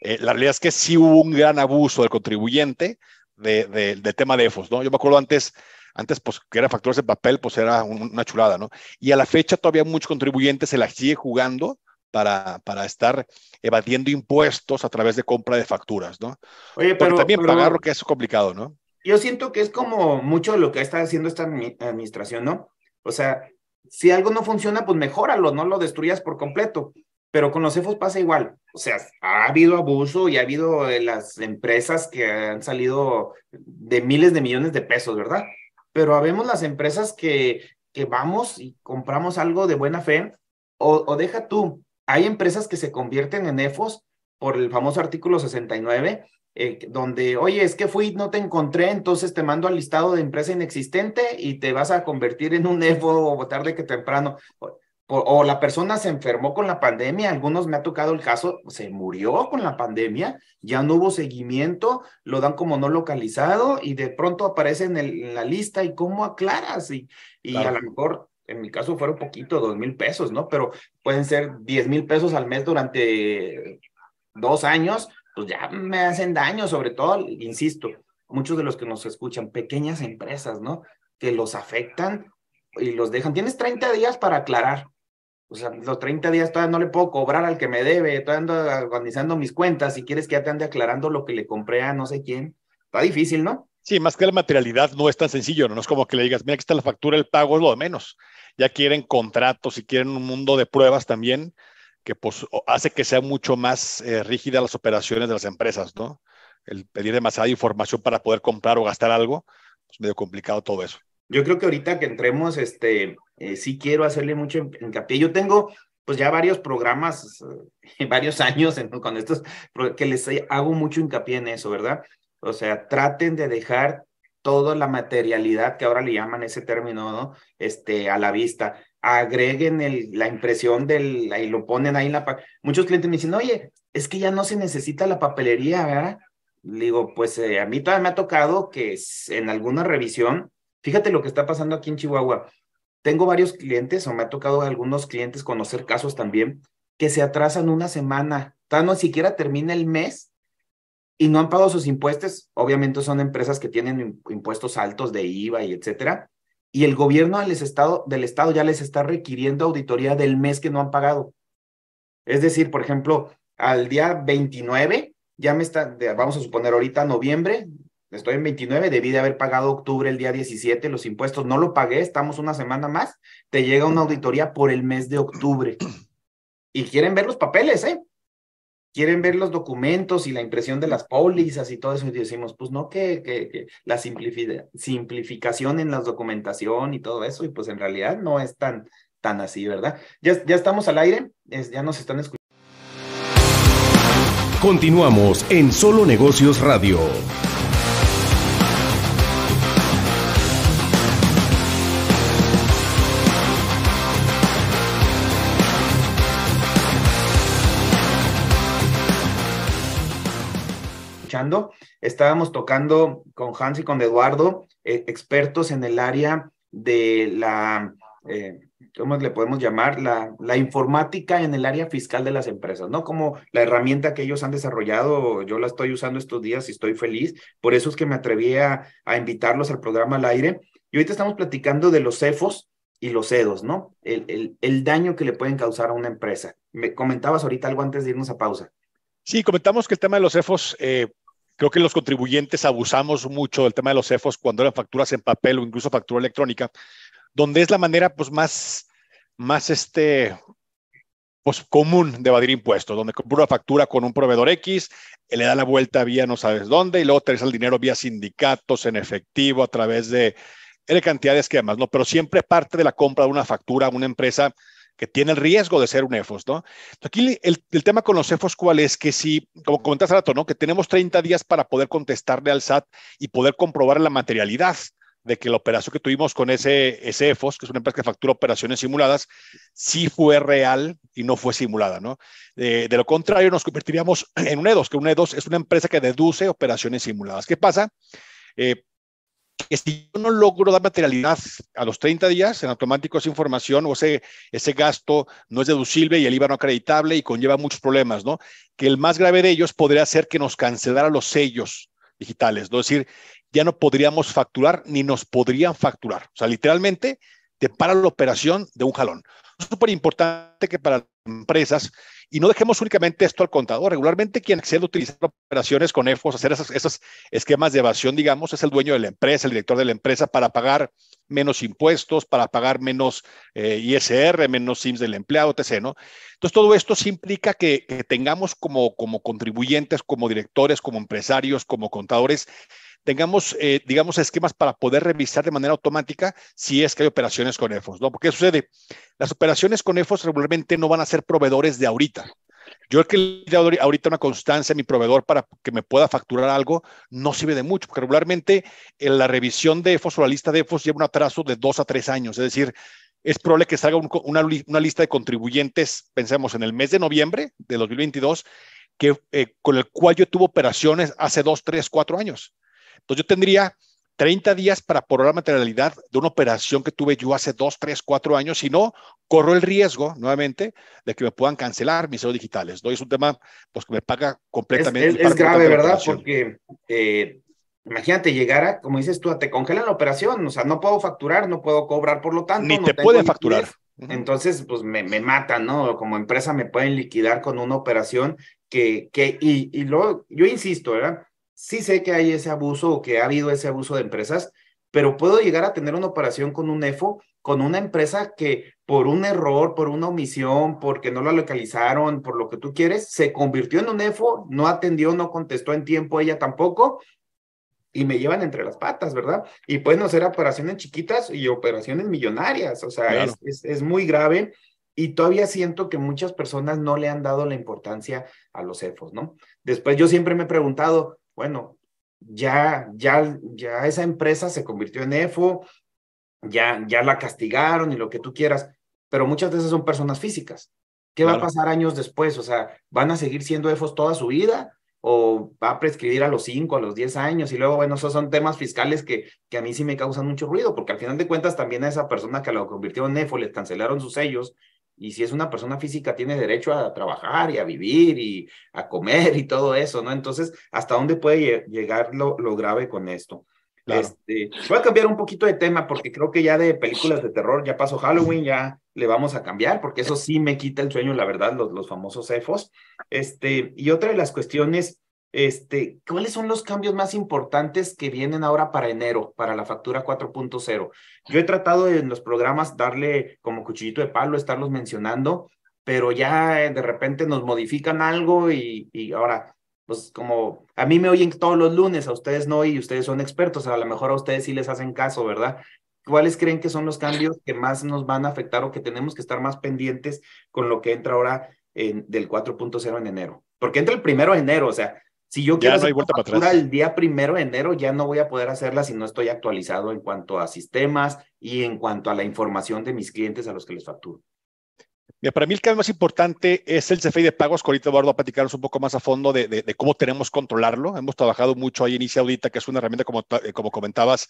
eh, la realidad es que sí hubo un gran abuso del contribuyente del de, tema de EFOS, ¿no? Yo me acuerdo antes, antes, pues, que era facturas de papel, pues era una chulada, ¿no? Y a la fecha todavía muchos contribuyentes se la sigue jugando para, para, estar evadiendo impuestos a través de compra de facturas, ¿no? Oye, pero, también pagar lo que es complicado, ¿no? Yo siento que es como mucho lo que está haciendo esta administración, ¿no? O sea, si algo no funciona, pues mejóralo, no lo destruyas por completo. Pero con los EFOS pasa igual. O sea, ha habido abuso y ha habido las empresas que han salido de miles de millones de pesos, ¿verdad? Pero habemos las empresas que, que vamos y compramos algo de buena fe, o, o deja tú, hay empresas que se convierten en EFOS por el famoso artículo 69, eh, donde, oye, es que fui, no te encontré, entonces te mando al listado de empresa inexistente y te vas a convertir en un EFO tarde que temprano. O, la persona se enfermó con la pandemia, algunos me ha tocado el caso, se murió con la pandemia, ya no hubo seguimiento, lo dan como no localizado y de pronto aparece en, la lista y cómo aclaras y, y a lo mejor en mi caso fueron poquito, dos mil pesos, ¿no? Pero pueden ser diez mil pesos al mes durante dos años, pues ya me hacen daño, sobre todo, insisto, muchos de los que nos escuchan, pequeñas empresas, ¿no? Que los afectan y los dejan. Tienes 30 días para aclarar. O sea, los 30 días todavía no le puedo cobrar al que me debe, todavía ando organizando mis cuentas. Si quieres que ya te ande aclarando lo que le compré a no sé quién, está difícil, ¿no? Sí, más que la materialidad no es tan sencillo, no es como que le digas, mira, aquí está la factura, el pago es lo de menos. Ya quieren contratos y quieren un mundo de pruebas también, que pues hace que sea mucho más eh, rígida las operaciones de las empresas, ¿no? El pedir demasiada información para poder comprar o gastar algo, es pues medio complicado todo eso. Yo creo que ahorita que entremos, este, eh, sí quiero hacerle mucho hincapié. Yo tengo pues ya varios programas, eh, varios años con estos, que les hago mucho hincapié en eso, ¿verdad? O sea, traten de dejar toda la materialidad que ahora le llaman ese término, ¿no? Este, a la vista. Agreguen el, la impresión del, y lo ponen ahí en la... Muchos clientes me dicen, oye, es que ya no se necesita la papelería, ¿verdad? digo, pues eh, a mí todavía me ha tocado que en alguna revisión, fíjate lo que está pasando aquí en Chihuahua. Tengo varios clientes, o me ha tocado a algunos clientes conocer casos también, que se atrasan una semana, tan no siquiera termina el mes y no han pagado sus impuestos, obviamente son empresas que tienen impuestos altos de IVA y etcétera, y el gobierno del estado, del estado ya les está requiriendo auditoría del mes que no han pagado. Es decir, por ejemplo, al día 29, ya me está, vamos a suponer ahorita noviembre, estoy en 29, debí de haber pagado octubre el día 17 los impuestos, no lo pagué, estamos una semana más, te llega una auditoría por el mes de octubre. Y quieren ver los papeles, ¿eh? quieren ver los documentos y la impresión de las pólizas y todo eso, y decimos, pues no, que, la simplificación en la documentación y todo eso, y pues en realidad no es tan, tan así, ¿verdad? Ya, ya estamos al aire, ya nos están escuchando. Continuamos en Solo Negocios Radio. estábamos tocando con Hans y con Eduardo, eh, expertos en el área de la, eh, ¿cómo le podemos llamar? La, la, informática en el área fiscal de las empresas, ¿no? Como la herramienta que ellos han desarrollado, yo la estoy usando estos días y estoy feliz. Por eso es que me atreví a, invitarlos al programa al aire. Y ahorita estamos platicando de los CEFOS, y los CEDOS, ¿no? El, el, el, daño que le pueden causar a una empresa. Me comentabas ahorita algo antes de irnos a pausa. Sí, comentamos que el tema de los CEFOS eh, Creo que los contribuyentes abusamos mucho del tema de los CEFOS cuando eran facturas en papel o incluso factura electrónica, donde es la manera pues, más, más este, pues, común de evadir impuestos, donde compra una factura con un proveedor X, le da la vuelta vía no sabes dónde y luego traes el dinero vía sindicatos, en efectivo, a través de, cantidad de esquemas, ¿no? Pero siempre parte de la compra de una factura a una empresa que tiene el riesgo de ser un EFOS, ¿no? Aquí el, tema con los EFOS, ¿cuál es? Que si, como comentaste hace rato, ¿no? Que tenemos 30 días para poder contestarle al SAT y poder comprobar la materialidad de que la operación que tuvimos con ese, ese EFOS, que es una empresa que factura operaciones simuladas, sí fue real y no fue simulada, ¿no? de lo contrario, nos convertiríamos en un EDOS, que un EDOS es una empresa que deduce operaciones simuladas. ¿Qué pasa? Eh, que si yo no logro dar materialidad a los 30 días, en automático esa información o ese, ese gasto no es deducible y el IVA no acreditable y conlleva muchos problemas, ¿no? Que el más grave de ellos podría ser que nos cancelara los sellos digitales, ¿no? es decir, ya no podríamos facturar ni nos podrían facturar. O sea, literalmente te para la operación de un jalón. Es súper importante que para empresas y no dejemos únicamente esto al contador. Regularmente quien excede utilizar operaciones con EFOS, hacer esos, esquemas de evasión, digamos, es el dueño de la empresa, el director de la empresa, para pagar menos impuestos, para pagar menos eh, ISR, menos SIMS del empleado, etc. ¿no? Entonces, todo esto sí implica que, tengamos como, como contribuyentes, como directores, como empresarios, como contadores, tengamos, eh, digamos, esquemas para poder revisar de manera automática si es que hay operaciones con EFOS, ¿no? Porque sucede, las operaciones con EFOS regularmente no van a ser proveedores de ahorita. Yo el que le doy ahorita una constancia a mi proveedor para que me pueda facturar algo no sirve de mucho, porque regularmente en eh, la revisión de EFOS o la lista de EFOS lleva un atraso de dos a tres años, es decir, es probable que salga una, una, lista de contribuyentes, pensemos en el mes de noviembre de 2022, que, eh, con el cual yo tuve operaciones hace dos, tres, cuatro años. Entonces yo tendría 30 días para probar la materialidad de una operación que tuve yo hace 2, 3, 4 años. y no, corro el riesgo nuevamente de que me puedan cancelar mis seguros digitales. ¿no? Es un tema pues, que me paga completamente. Es, grave, ¿verdad? Porque eh, imagínate, llegara, como dices tú, te congelan la operación. O sea, no puedo facturar, no puedo cobrar, por lo tanto. Ni te pueden facturar. Entonces, pues me, me, matan, ¿no? Como empresa me pueden liquidar con una operación que, que y, y luego, yo insisto, ¿verdad? sí sé que hay ese abuso o que ha habido ese abuso de empresas, pero puedo llegar a tener una operación con un EFO, con una empresa que por un error, por una omisión, porque no la localizaron, por lo que tú quieres, se convirtió en un EFO, no atendió, no contestó en tiempo ella tampoco, y me llevan entre las patas, ¿verdad? Y pueden hacer operaciones chiquitas y operaciones millonarias, o sea, es, es muy grave. Y todavía siento que muchas personas no le han dado la importancia a los EFOs, ¿no? Después yo siempre me he preguntado, bueno, ya, ya, ya esa empresa se convirtió en EFO, ya, ya la castigaron y lo que tú quieras, pero muchas veces son personas físicas. ¿Qué va a pasar años después? O sea, ¿van a seguir siendo EFOS toda su vida? ¿O va a prescribir a los 5, a los 10 años? Y luego, bueno, esos son temas fiscales que, que a mí sí me causan mucho ruido, porque al final de cuentas también a esa persona que lo convirtió en EFO le cancelaron sus sellos y si es una persona física, tiene derecho a trabajar y a vivir y a comer y todo eso, ¿no? Entonces, ¿hasta dónde puede llegar lo, grave con esto? Este, voy a cambiar un poquito de tema porque creo que ya de películas de terror ya pasó Halloween, ya le vamos a cambiar porque eso sí me quita el sueño, la verdad, los, los famosos cefos Este, y otra de las cuestiones este, ¿Cuáles son los cambios más importantes que vienen ahora para enero, para la factura 4.0? Yo he tratado en los programas darle como cuchillito de palo, estarlos mencionando, pero ya de repente nos modifican algo y, ahora, pues como a mí me oyen todos los lunes, a ustedes no y ustedes son expertos, a lo mejor a ustedes sí les hacen caso, ¿verdad? ¿Cuáles creen que son los cambios que más nos van a afectar o que tenemos que estar más pendientes con lo que entra ahora en, del 4.0 en enero? Porque entra el primero de enero, o sea, si yo quiero no el día primero de enero, ya no voy a poder hacerla si no estoy actualizado en cuanto a sistemas y en cuanto a la información de mis clientes a los que les facturo. Mira, para mí el cambio más importante es el CFI de pagos, que ahorita Eduardo va a platicarnos un poco más a fondo de, cómo tenemos controlarlo. Hemos trabajado mucho ahí en Inicia Audita, que es una herramienta, como, eh, como comentabas,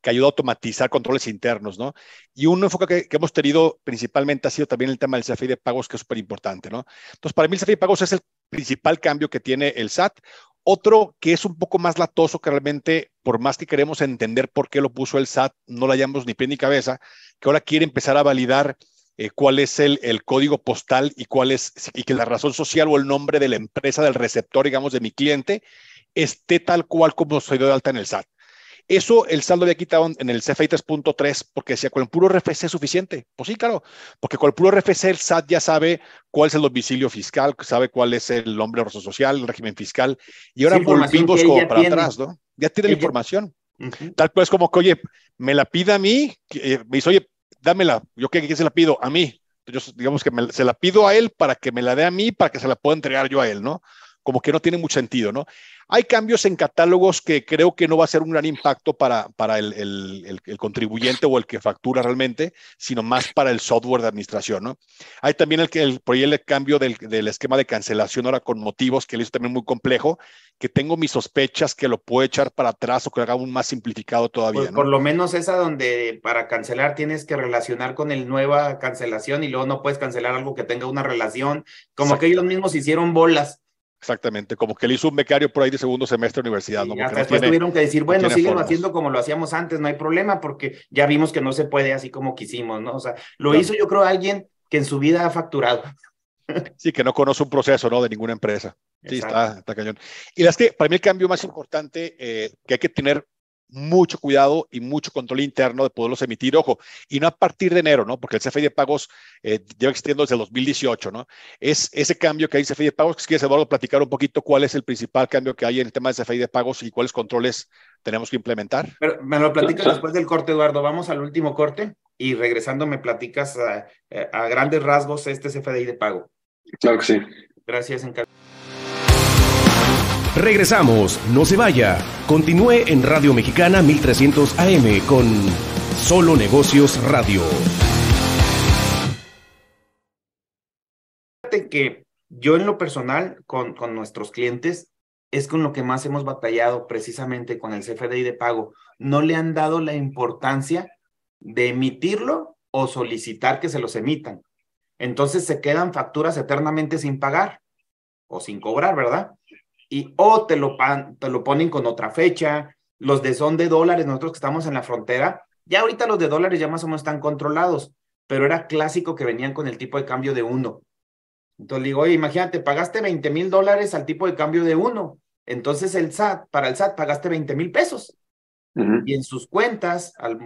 que ayuda a automatizar controles internos, ¿no? Y un enfoque que, que, hemos tenido principalmente ha sido también el tema del CFI de pagos, que es súper importante, ¿no? Entonces, para mí el CFI de pagos es el principal cambio que tiene el SAT. Otro que es un poco más latoso, que realmente, por más que queremos entender por qué lo puso el SAT, no la llamamos ni pie ni cabeza, que ahora quiere empezar a validar eh, cuál es el, código postal y cuál es, y que la razón social o el nombre de la empresa del receptor, digamos, de mi cliente, esté tal cual como soy de alta en el SAT. Eso el saldo había quitado en el CFI 3.3 porque decía, con el puro RFC es suficiente. Pues sí, claro, porque con el puro RFC el SAT ya sabe cuál es el domicilio fiscal, sabe cuál es el nombre de social, el régimen fiscal. Y ahora volvimos como para atrás, ¿no? Ya tiene la información. Tal cual es como que, oye, me la pida a mí, eh, me dice, oye, dámela, yo qué, se la pido, a mí. Yo, digamos que se la pido a él para que me la dé a mí, para que se la pueda entregar yo a él, ¿no? como que no tiene mucho sentido, ¿no? Hay cambios en catálogos que creo que no va a ser un gran impacto para, para el, contribuyente o el que factura realmente, sino más para el software de administración, ¿no? Hay también el, el, el cambio del, esquema de cancelación ahora con motivos, que le hizo también muy complejo, que tengo mis sospechas que lo puede echar para atrás o que haga aún más simplificado todavía. Pues, por lo menos esa donde para cancelar tienes que relacionar con el nueva cancelación y luego no puedes cancelar algo que tenga una relación, como que ellos mismos hicieron bolas Exactamente, como que le hizo un becario por ahí de segundo semestre de universidad. después tuvieron que decir, bueno, siguen haciendo como lo hacíamos antes, no hay problema, porque ya vimos que no se puede así como quisimos, ¿no? O sea, lo hizo yo creo alguien que en su vida ha facturado. Sí, que no conoce un proceso, ¿no? De ninguna empresa. Sí, está, está, cañón. Y las que, para mí el cambio más importante eh, que hay que tener mucho cuidado y mucho control interno de poderlos emitir, ojo, y no a partir de enero, ¿no? Porque el CFI de pagos eh, lleva existiendo desde el 2018, ¿no? Es ese cambio que hay en CFI de pagos. ¿quieres, Eduardo, platicar un poquito cuál es el principal cambio que hay en el tema de CFI de pagos y cuáles controles tenemos que implementar. me lo platicas después del corte, Eduardo. Vamos al último corte y regresando me platicas a, eh, grandes rasgos este CFDI de pago. Claro que sí. Gracias, encantado. Regresamos, no se vaya. Continúe en Radio Mexicana 1300 AM con Solo Negocios Radio. Fíjate que yo en lo personal con, con nuestros clientes es con lo que más hemos batallado precisamente con el CFDI de pago. No le han dado la importancia de emitirlo o solicitar que se los emitan. Entonces se quedan facturas eternamente sin pagar o sin cobrar, ¿verdad? y o te lo, te lo ponen con otra fecha, los de son de dólares, nosotros que estamos en la frontera, ya ahorita los de dólares ya más o menos están controlados, pero era clásico que venían con el tipo de cambio de uno. Entonces le digo, oye, imagínate, pagaste 20 mil dólares al tipo de cambio de uno. Entonces el SAT, para el SAT pagaste 20 mil pesos. Y en sus cuentas, al,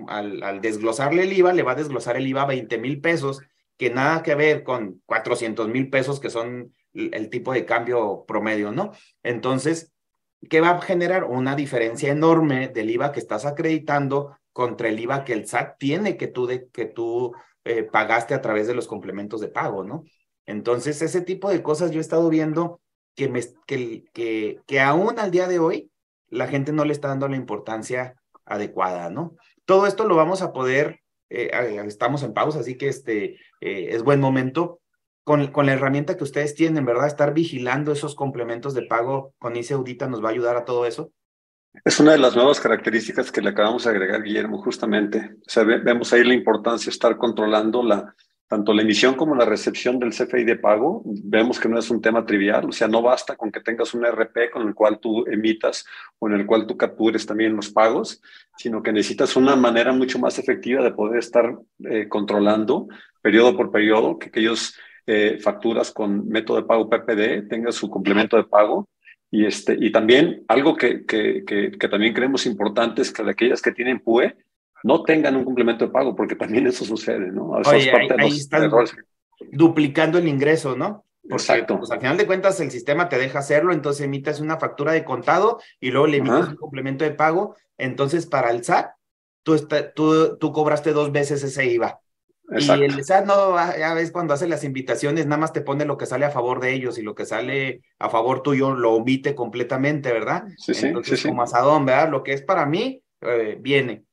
al, desglosarle el IVA, le va a desglosar el IVA a 20 mil pesos, que nada que ver con 400 mil pesos que son el tipo de cambio promedio, ¿no? Entonces, ¿qué va a generar? Una diferencia enorme del IVA que estás acreditando contra el IVA que el SAT tiene que tú, que tú eh, pagaste a través de los complementos de pago, ¿no? Entonces, ese tipo de cosas yo he estado viendo que, me, que, que, aún al día de hoy la gente no le está dando la importancia adecuada, ¿no? Todo esto lo vamos a poder, eh, estamos en pausa, así que este eh, es buen momento con, la herramienta que ustedes tienen, ¿verdad? Estar vigilando esos complementos de pago con ICE nos va a ayudar a todo eso. Es una de las nuevas características que le acabamos de agregar, Guillermo, justamente. O sea, vemos ahí la importancia de estar controlando la, tanto la emisión como la recepción del CFI de pago, vemos que no es un tema trivial, o sea, no basta con que tengas un RP con el cual tú emitas o en el cual tú captures también los pagos, sino que necesitas una manera mucho más efectiva de poder estar eh, controlando periodo por periodo que aquellos eh, facturas con método de pago PPD, tenga su complemento de pago. Y, este, y también algo que, que, que, también creemos importante es que aquellas que tienen PUE no tengan un complemento de pago, porque también eso sucede, ¿no? Eso duplicando el ingreso, ¿no? Exacto. Pues al final de cuentas el sistema te deja hacerlo, entonces emitas una factura de contado y luego le emites un complemento de pago. Entonces, para el SAT, tú, tú, tú cobraste dos veces ese IVA. Y el SAT no, ah, ya ves, cuando hace las invitaciones, nada más te pone lo que sale a favor de ellos y lo que sale a favor tuyo lo omite completamente, ¿verdad? Entonces, como asadón, ¿verdad? Lo que es para mí, eh, viene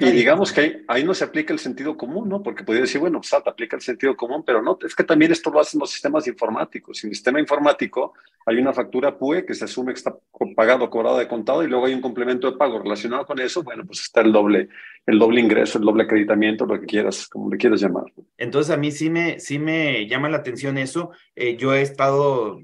y digamos que ahí, no se aplica el sentido común, ¿no? Porque podría decir, bueno, SAT pues, ah, aplica el sentido común, pero no, es que también esto lo hacen los sistemas informáticos. En el sistema informático hay una factura PUE que se asume que está pagado, cobrado de contado, y luego hay un complemento de pago relacionado con eso, bueno, pues está el doble, el doble ingreso, el doble acreditamiento, lo que quieras, como le quieras llamar. Entonces a mí sí me, sí me llama la atención eso. Eh, yo he estado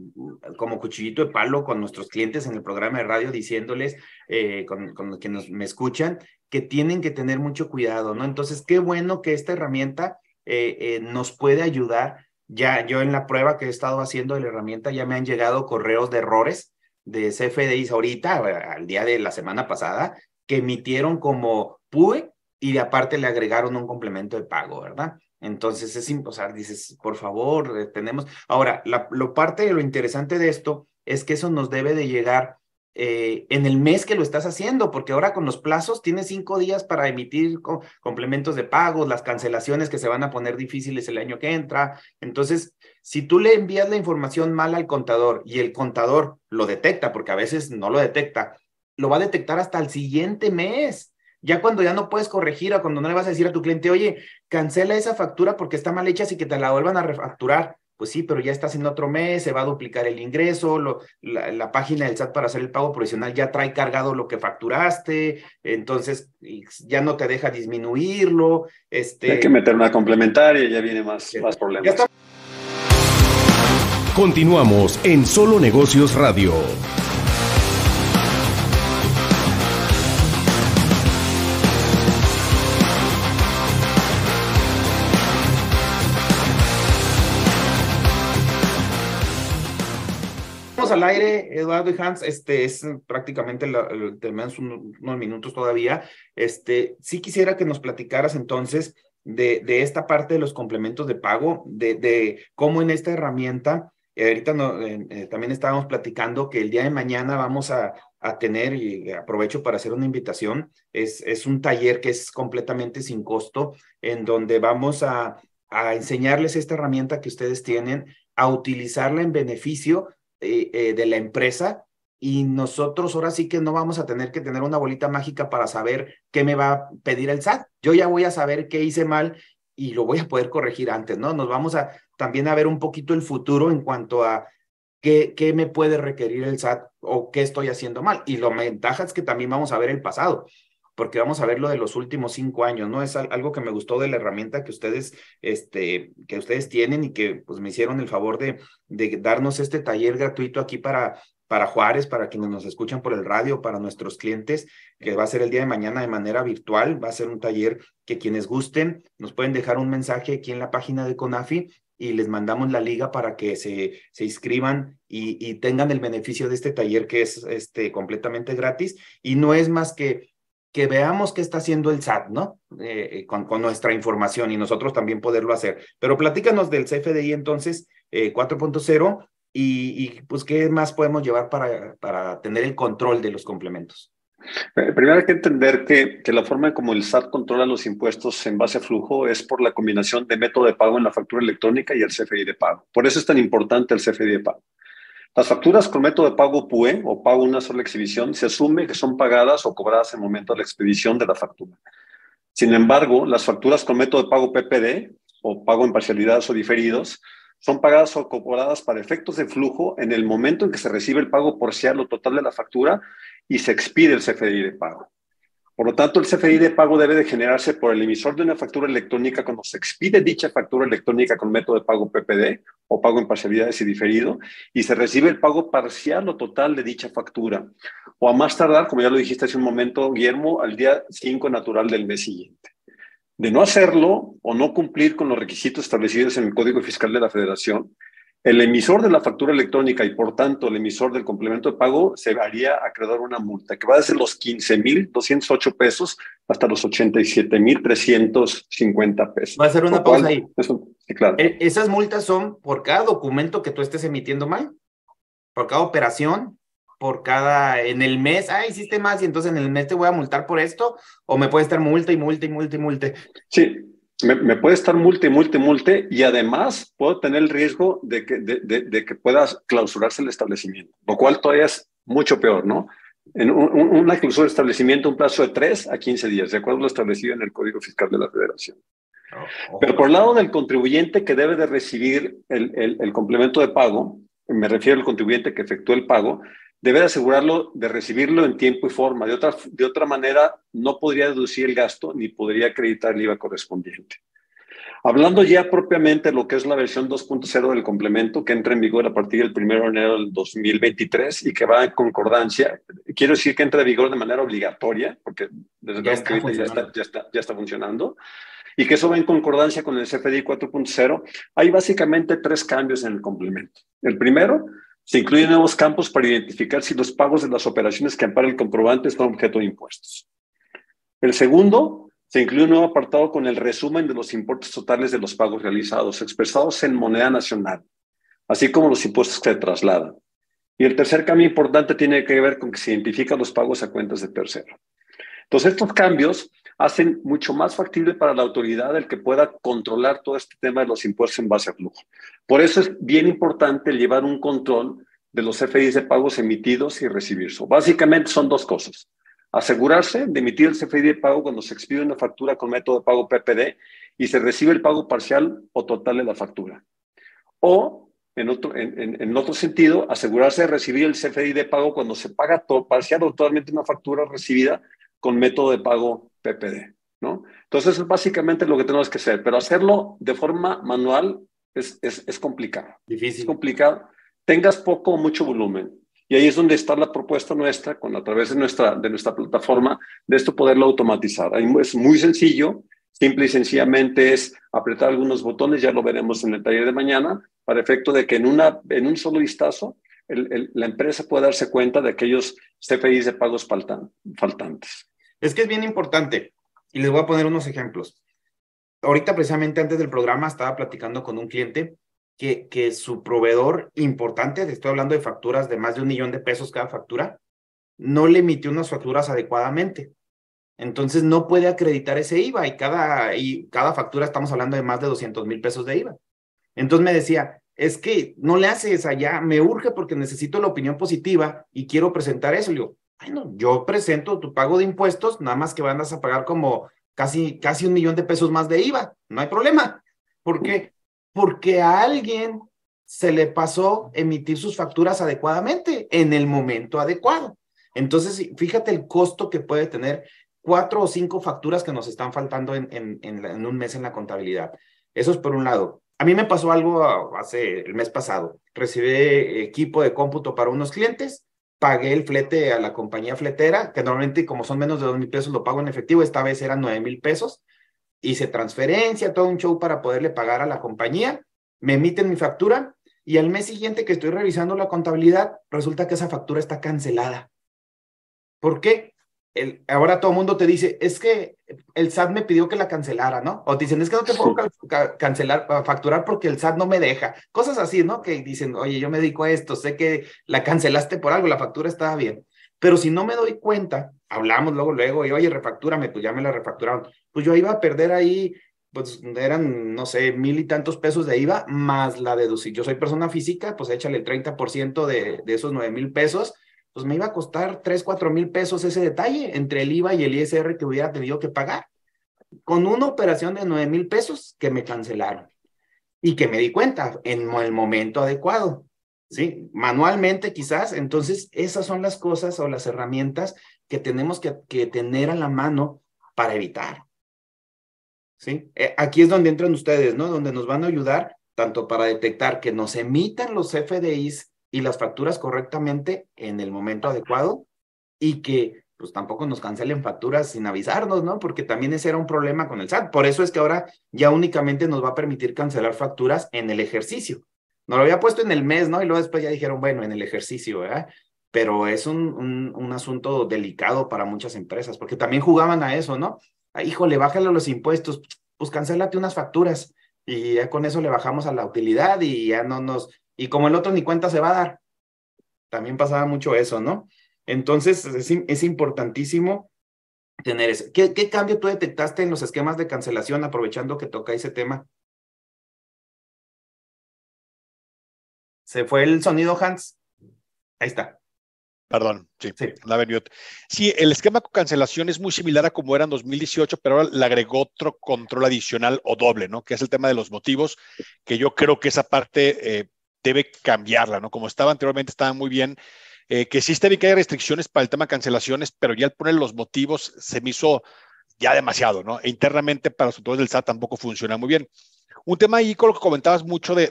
como cuchillito de palo con nuestros clientes en el programa de radio diciéndoles, eh, con, con los que nos, me escuchan, que tienen que tener mucho cuidado, ¿no? Entonces, qué bueno que esta herramienta eh, eh, nos puede ayudar. Ya yo en la prueba que he estado haciendo de la herramienta ya me han llegado correos de errores de CFDIs ahorita, eh, al día de la semana pasada, que emitieron como PUE y de aparte le agregaron un complemento de pago, ¿verdad? Entonces es imposar, dices, por favor, tenemos. Ahora, lo parte de lo interesante de esto es que eso nos debe de llegar eh, en el mes que lo estás haciendo, porque ahora con los plazos tienes cinco días para emitir complementos de pagos, las cancelaciones que se van a poner difíciles el año que entra. Entonces, si tú le envías la información mal al contador y el contador lo detecta, porque a veces no lo detecta, lo va a detectar hasta el siguiente mes. Ya cuando ya no puedes corregir o cuando no le vas a decir a tu cliente, oye, cancela esa factura porque está mal hecha, así que te la vuelvan a refacturar pues sí, pero ya estás en otro mes, se va a duplicar el ingreso, la, página del SAT para hacer el pago provisional ya trae cargado lo que facturaste, entonces ya no te deja disminuirlo. Este, Hay que meter una complementaria, ya viene más, más problemas. Continuamos en Solo Negocios Radio. al aire, Eduardo y Hans, este es prácticamente, el, tenemos unos minutos todavía. Este, sí quisiera que nos platicaras entonces de, de esta parte de los complementos de pago, de, de cómo en esta herramienta, eh, ahorita eh, también estábamos platicando que el día de mañana vamos a, a tener, y aprovecho para hacer una invitación, es, es un taller que es completamente sin costo, en donde vamos a, a enseñarles esta herramienta que ustedes tienen, a utilizarla en beneficio eh, eh, de la empresa y nosotros ahora sí que no vamos a tener que tener una bolita mágica para saber qué me va a pedir el SAT. Yo ya voy a saber qué hice mal y lo voy a poder corregir antes, ¿no? Nos vamos a también a ver un poquito el futuro en cuanto a qué, qué me puede requerir el SAT o qué estoy haciendo mal. Y la ventaja es que también vamos a ver el pasado porque vamos a ver lo de los últimos cinco años, ¿no? Es algo que me gustó de la herramienta que ustedes, este, que ustedes tienen y que pues me hicieron el favor de, de darnos este taller gratuito aquí para, para Juárez, para quienes nos escuchan por el radio, para nuestros clientes, que va a ser el día de mañana de manera virtual, va a ser un taller que quienes gusten nos pueden dejar un mensaje aquí en la página de CONAFI y les mandamos la liga para que se, se inscriban y, tengan el beneficio de este taller que es este, completamente gratis y no es más que que veamos qué está haciendo el SAT, ¿no? Eh, eh, con, nuestra información y nosotros también poderlo hacer. Pero platícanos del CFDI entonces 4.0 eh, y, pues qué más podemos llevar para, para tener el control de los complementos. primero hay que entender que, la forma en como el SAT controla los impuestos en base a flujo es por la combinación de método de pago en la factura electrónica y el CFDI de pago. Por eso es tan importante el CFDI de pago. Las facturas con método de pago PUE o pago una sola exhibición se asume que son pagadas o cobradas en el momento de la expedición de la factura. Sin embargo, las facturas con método de pago PPD o pago en parcialidades o diferidos son pagadas o cobradas para efectos de flujo en el momento en que se recibe el pago parcial o total de la factura y se expide el CFDI de pago. Por lo tanto, el CFI de pago debe de generarse por el emisor de una factura electrónica cuando se expide dicha factura electrónica con método de pago PPD o pago en parcialidades y diferido y se recibe el pago parcial o total de dicha factura o a más tardar, como ya lo dijiste hace un momento, Guillermo, al día 5 natural del mes siguiente. De no hacerlo o no cumplir con los requisitos establecidos en el Código Fiscal de la Federación, el emisor de la factura electrónica y por tanto el emisor del complemento de pago se haría acreedor una multa que va desde los 15.208 pesos hasta los 87.350 pesos. Va a ser una pausa ahí. Eh, Esas multas son por cada documento que tú estés emitiendo mal, por cada operación, por cada, en el mes, ah, hiciste más y entonces en el mes te voy a multar por esto, o me puede estar multa y multa y multa y multa. Sí, me, puede estar multe, multe, multe y además puedo tener el riesgo de que, de, que pueda clausurarse el establecimiento, lo cual todavía es mucho peor, ¿no? En una clausura de establecimiento, un plazo de 3 a 15 días, de acuerdo a lo establecido en el Código Fiscal de la Federación. Oh, oh. Pero por el lado del contribuyente que debe de recibir el, el complemento de pago, me refiero al contribuyente que efectuó el pago, debe asegurarlo de recibirlo en tiempo y forma. De otra, de otra manera, no podría deducir el gasto ni podría acreditar el IVA correspondiente. Hablando ya propiamente de lo que es la versión 2.0 del complemento que entra en vigor a partir del 1 de enero del 2023 y que va en concordancia, quiero decir que entra en vigor de manera obligatoria, porque desde ya, está ya, está, ya está funcionando, y que eso va en concordancia con el CFDI 4.0. Hay básicamente tres cambios en el complemento. El primero se incluyen nuevos campos para identificar si los pagos de las operaciones que ampara el comprobante son objeto de impuestos. El segundo, se incluye un nuevo apartado con el resumen de los importes totales de los pagos realizados, expresados en moneda nacional, así como los impuestos que se trasladan. Y el tercer cambio importante tiene que ver con que se identifican los pagos a cuentas de tercero. Entonces, estos cambios hacen mucho más factible para la autoridad el que pueda controlar todo este tema de los impuestos en base a flujo. Por eso es bien importante llevar un control de los CFDIs de pagos emitidos y recibirse. Básicamente son dos cosas. Asegurarse de emitir el CFDI de pago cuando se expide una factura con método de pago PPD y se recibe el pago parcial o total de la factura. O, en otro, en, en otro sentido, asegurarse de recibir el CFDI de pago cuando se paga parcial o totalmente una factura recibida con método de pago PPD, ¿no? Entonces, es básicamente lo que tenemos que hacer, pero hacerlo de forma manual es, es, es complicado. Difícil. Es complicado. Tengas poco o mucho volumen. Y ahí es donde está la propuesta nuestra, con a través de nuestra, de nuestra plataforma, de esto poderlo automatizar. Ahí es muy sencillo, Simple y sencillamente es apretar algunos botones, ya lo veremos en el taller de mañana, para efecto de que en, una, en un solo vistazo la empresa pueda darse cuenta de aquellos CFIs de pagos faltan, faltantes. Es que es bien importante y les voy a poner unos ejemplos. Ahorita precisamente antes del programa estaba platicando con un cliente que, que su proveedor importante, estoy hablando de facturas de más de un millón de pesos cada factura, no le emitió unas facturas adecuadamente. Entonces no puede acreditar ese IVA y cada, y cada factura estamos hablando de más de 200 mil pesos de IVA. Entonces me decía, es que no le haces allá, me urge porque necesito la opinión positiva y quiero presentar eso. Le bueno, yo presento tu pago de impuestos, nada más que vayas a pagar como casi, casi un millón de pesos más de IVA, no hay problema. ¿Por qué? Porque a alguien se le pasó emitir sus facturas adecuadamente, en el momento adecuado. Entonces, fíjate el costo que puede tener cuatro o cinco facturas que nos están faltando en, en un mes en la contabilidad. Eso es por un lado. A mí me pasó algo ah, hace el mes pasado. Recibí equipo de cómputo para unos clientes pagué el flete a la compañía fletera, que normalmente como son menos de dos mil pesos lo pago en efectivo, esta vez eran nueve mil pesos, hice transferencia, todo un show para poderle pagar a la compañía, me emiten mi factura y al mes siguiente que estoy revisando la contabilidad, resulta que esa factura está cancelada. ¿Por qué? ahora todo el mundo te dice, es que el SAT me pidió que la cancelara, ¿no? O te dicen, es que no te puedo cancelar, facturar porque el SAT no me deja. Cosas así, ¿no? Que dicen, oye, yo me dedico a esto, sé que la cancelaste por algo, la factura estaba bien. Pero si no me doy cuenta, hablamos luego, luego, y oye, refactúrame, pues ya me la refacturaron. Pues yo iba a perder ahí, pues eran, no sé, mil y tantos pesos de IVA, más la deducir. Yo soy persona física, pues échale el 30% de, de esos nueve mil pesos pues me iba a costar 3, 4 mil pesos ese detalle entre el IVA y el ISR que hubiera tenido que pagar, con una operación de 9 mil pesos que me cancelaron y que me di cuenta en el momento adecuado. ¿sí? Manualmente quizás. Entonces, esas son las cosas o las herramientas que tenemos que, que tener a la mano para evitar. ¿Sí? Eh, aquí es donde entran ustedes, ¿no? Donde nos van a ayudar tanto para detectar que nos emitan los FDIs y las facturas correctamente en el momento adecuado y que pues tampoco nos cancelen facturas sin avisarnos, ¿no? Porque también ese era un problema con el SAT. Por eso es que ahora ya únicamente nos va a permitir cancelar facturas en el ejercicio. No lo había puesto en el mes, ¿no? Y luego después ya dijeron, bueno, en el ejercicio, ¿verdad? Pero es un, un, asunto delicado para muchas empresas, porque también jugaban a eso, ¿no? hijo ah, híjole, bájale los impuestos, pues cancélate unas facturas y ya con eso le bajamos a la utilidad y ya no nos y como el otro ni cuenta se va a dar. También pasaba mucho eso, ¿no? Entonces es, importantísimo tener eso. ¿Qué, cambio tú detectaste en los esquemas de cancelación aprovechando que toca ese tema? ¿Se fue el sonido, Hans? Ahí está. Perdón, sí, sí. sí, el esquema con cancelación es muy similar a como era en 2018, pero ahora le agregó otro control adicional o doble, ¿no? Que es el tema de los motivos, que yo creo que esa parte eh, debe cambiarla, ¿no? Como estaba anteriormente, estaba muy bien. Eh, que sí está bien que hay restricciones para el tema cancelaciones, pero ya al poner los motivos se me hizo ya demasiado, ¿no? E internamente para los autores del SAT tampoco funciona muy bien. Un tema ahí con lo que comentabas mucho de,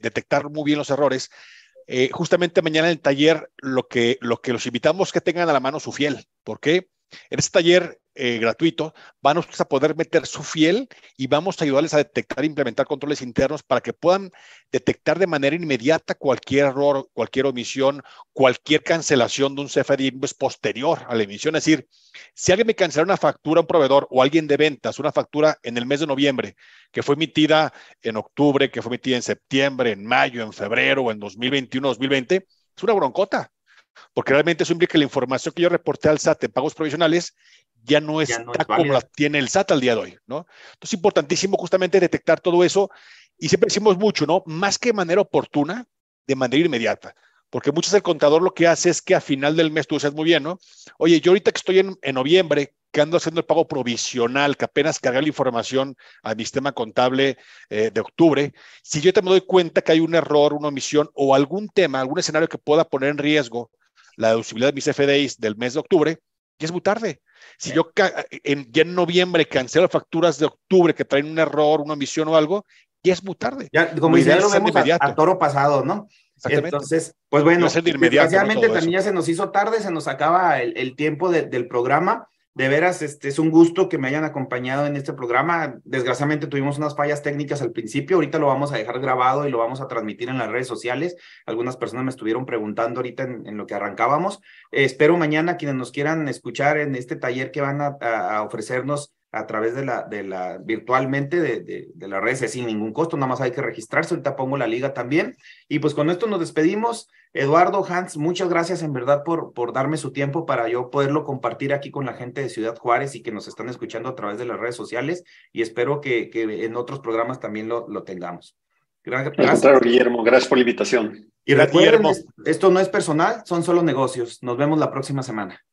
detectar muy bien los errores. Eh, justamente mañana en el taller, lo que, lo que los invitamos que tengan a la mano su fiel. ¿Por qué? En este taller eh, gratuito, van a poder meter su fiel y vamos a ayudarles a detectar e implementar controles internos para que puedan detectar de manera inmediata cualquier error, cualquier omisión, cualquier cancelación de un CFD pues, posterior a la emisión. Es decir, si alguien me cancela una factura a un proveedor o alguien de ventas, una factura en el mes de noviembre, que fue emitida en octubre, que fue emitida en septiembre, en mayo, en febrero o en 2021, 2020, es una broncota porque realmente eso implica que la información que yo reporté al SAT en pagos provisionales ya no está como la tiene el SAT al día de hoy, ¿no? Entonces, importantísimo justamente detectar todo eso y siempre decimos mucho, ¿no? Más que de manera oportuna, de manera inmediata. Porque muchas el contador lo que hace es que a final del mes tú seas muy bien, ¿no? Oye, yo ahorita que estoy en, noviembre, que ando haciendo el pago provisional, que apenas carga la información a mi sistema contable eh, de octubre, si yo te me doy cuenta que hay un error, una omisión o algún tema, algún escenario que pueda poner en riesgo la deducibilidad de mis FDIs del mes de octubre, ya es muy tarde. Si yo ya en noviembre cancelo facturas de octubre que traen un error, una omisión o algo, ya es muy tarde. Ya, como dice, ya lo vemos a, toro pasado, ¿no? Exactamente. Entonces, pues bueno, desgraciadamente también ya se nos hizo tarde, se nos acaba el, tiempo del programa. De veras, este, es un gusto que me hayan acompañado en este programa. Desgraciadamente tuvimos unas fallas técnicas al principio, ahorita lo vamos a dejar grabado y lo vamos a transmitir en las redes sociales. Algunas personas me estuvieron preguntando ahorita en, lo que arrancábamos. Eh, espero mañana quienes nos quieran escuchar en este taller que van a ofrecernos a través de la, de la virtualmente de, las redes sin ningún costo, nada más hay que registrarse, ahorita pongo la liga también. Y pues con esto nos despedimos. Eduardo, Hans, muchas gracias en verdad por, por darme su tiempo para yo poderlo compartir aquí con la gente de Ciudad Juárez y que nos están escuchando a través de las redes sociales y espero que, en otros programas también lo, lo tengamos. Gracias. Guillermo. Gracias por la invitación. Y recuerden, esto no es personal, son solo negocios. Nos vemos la próxima semana.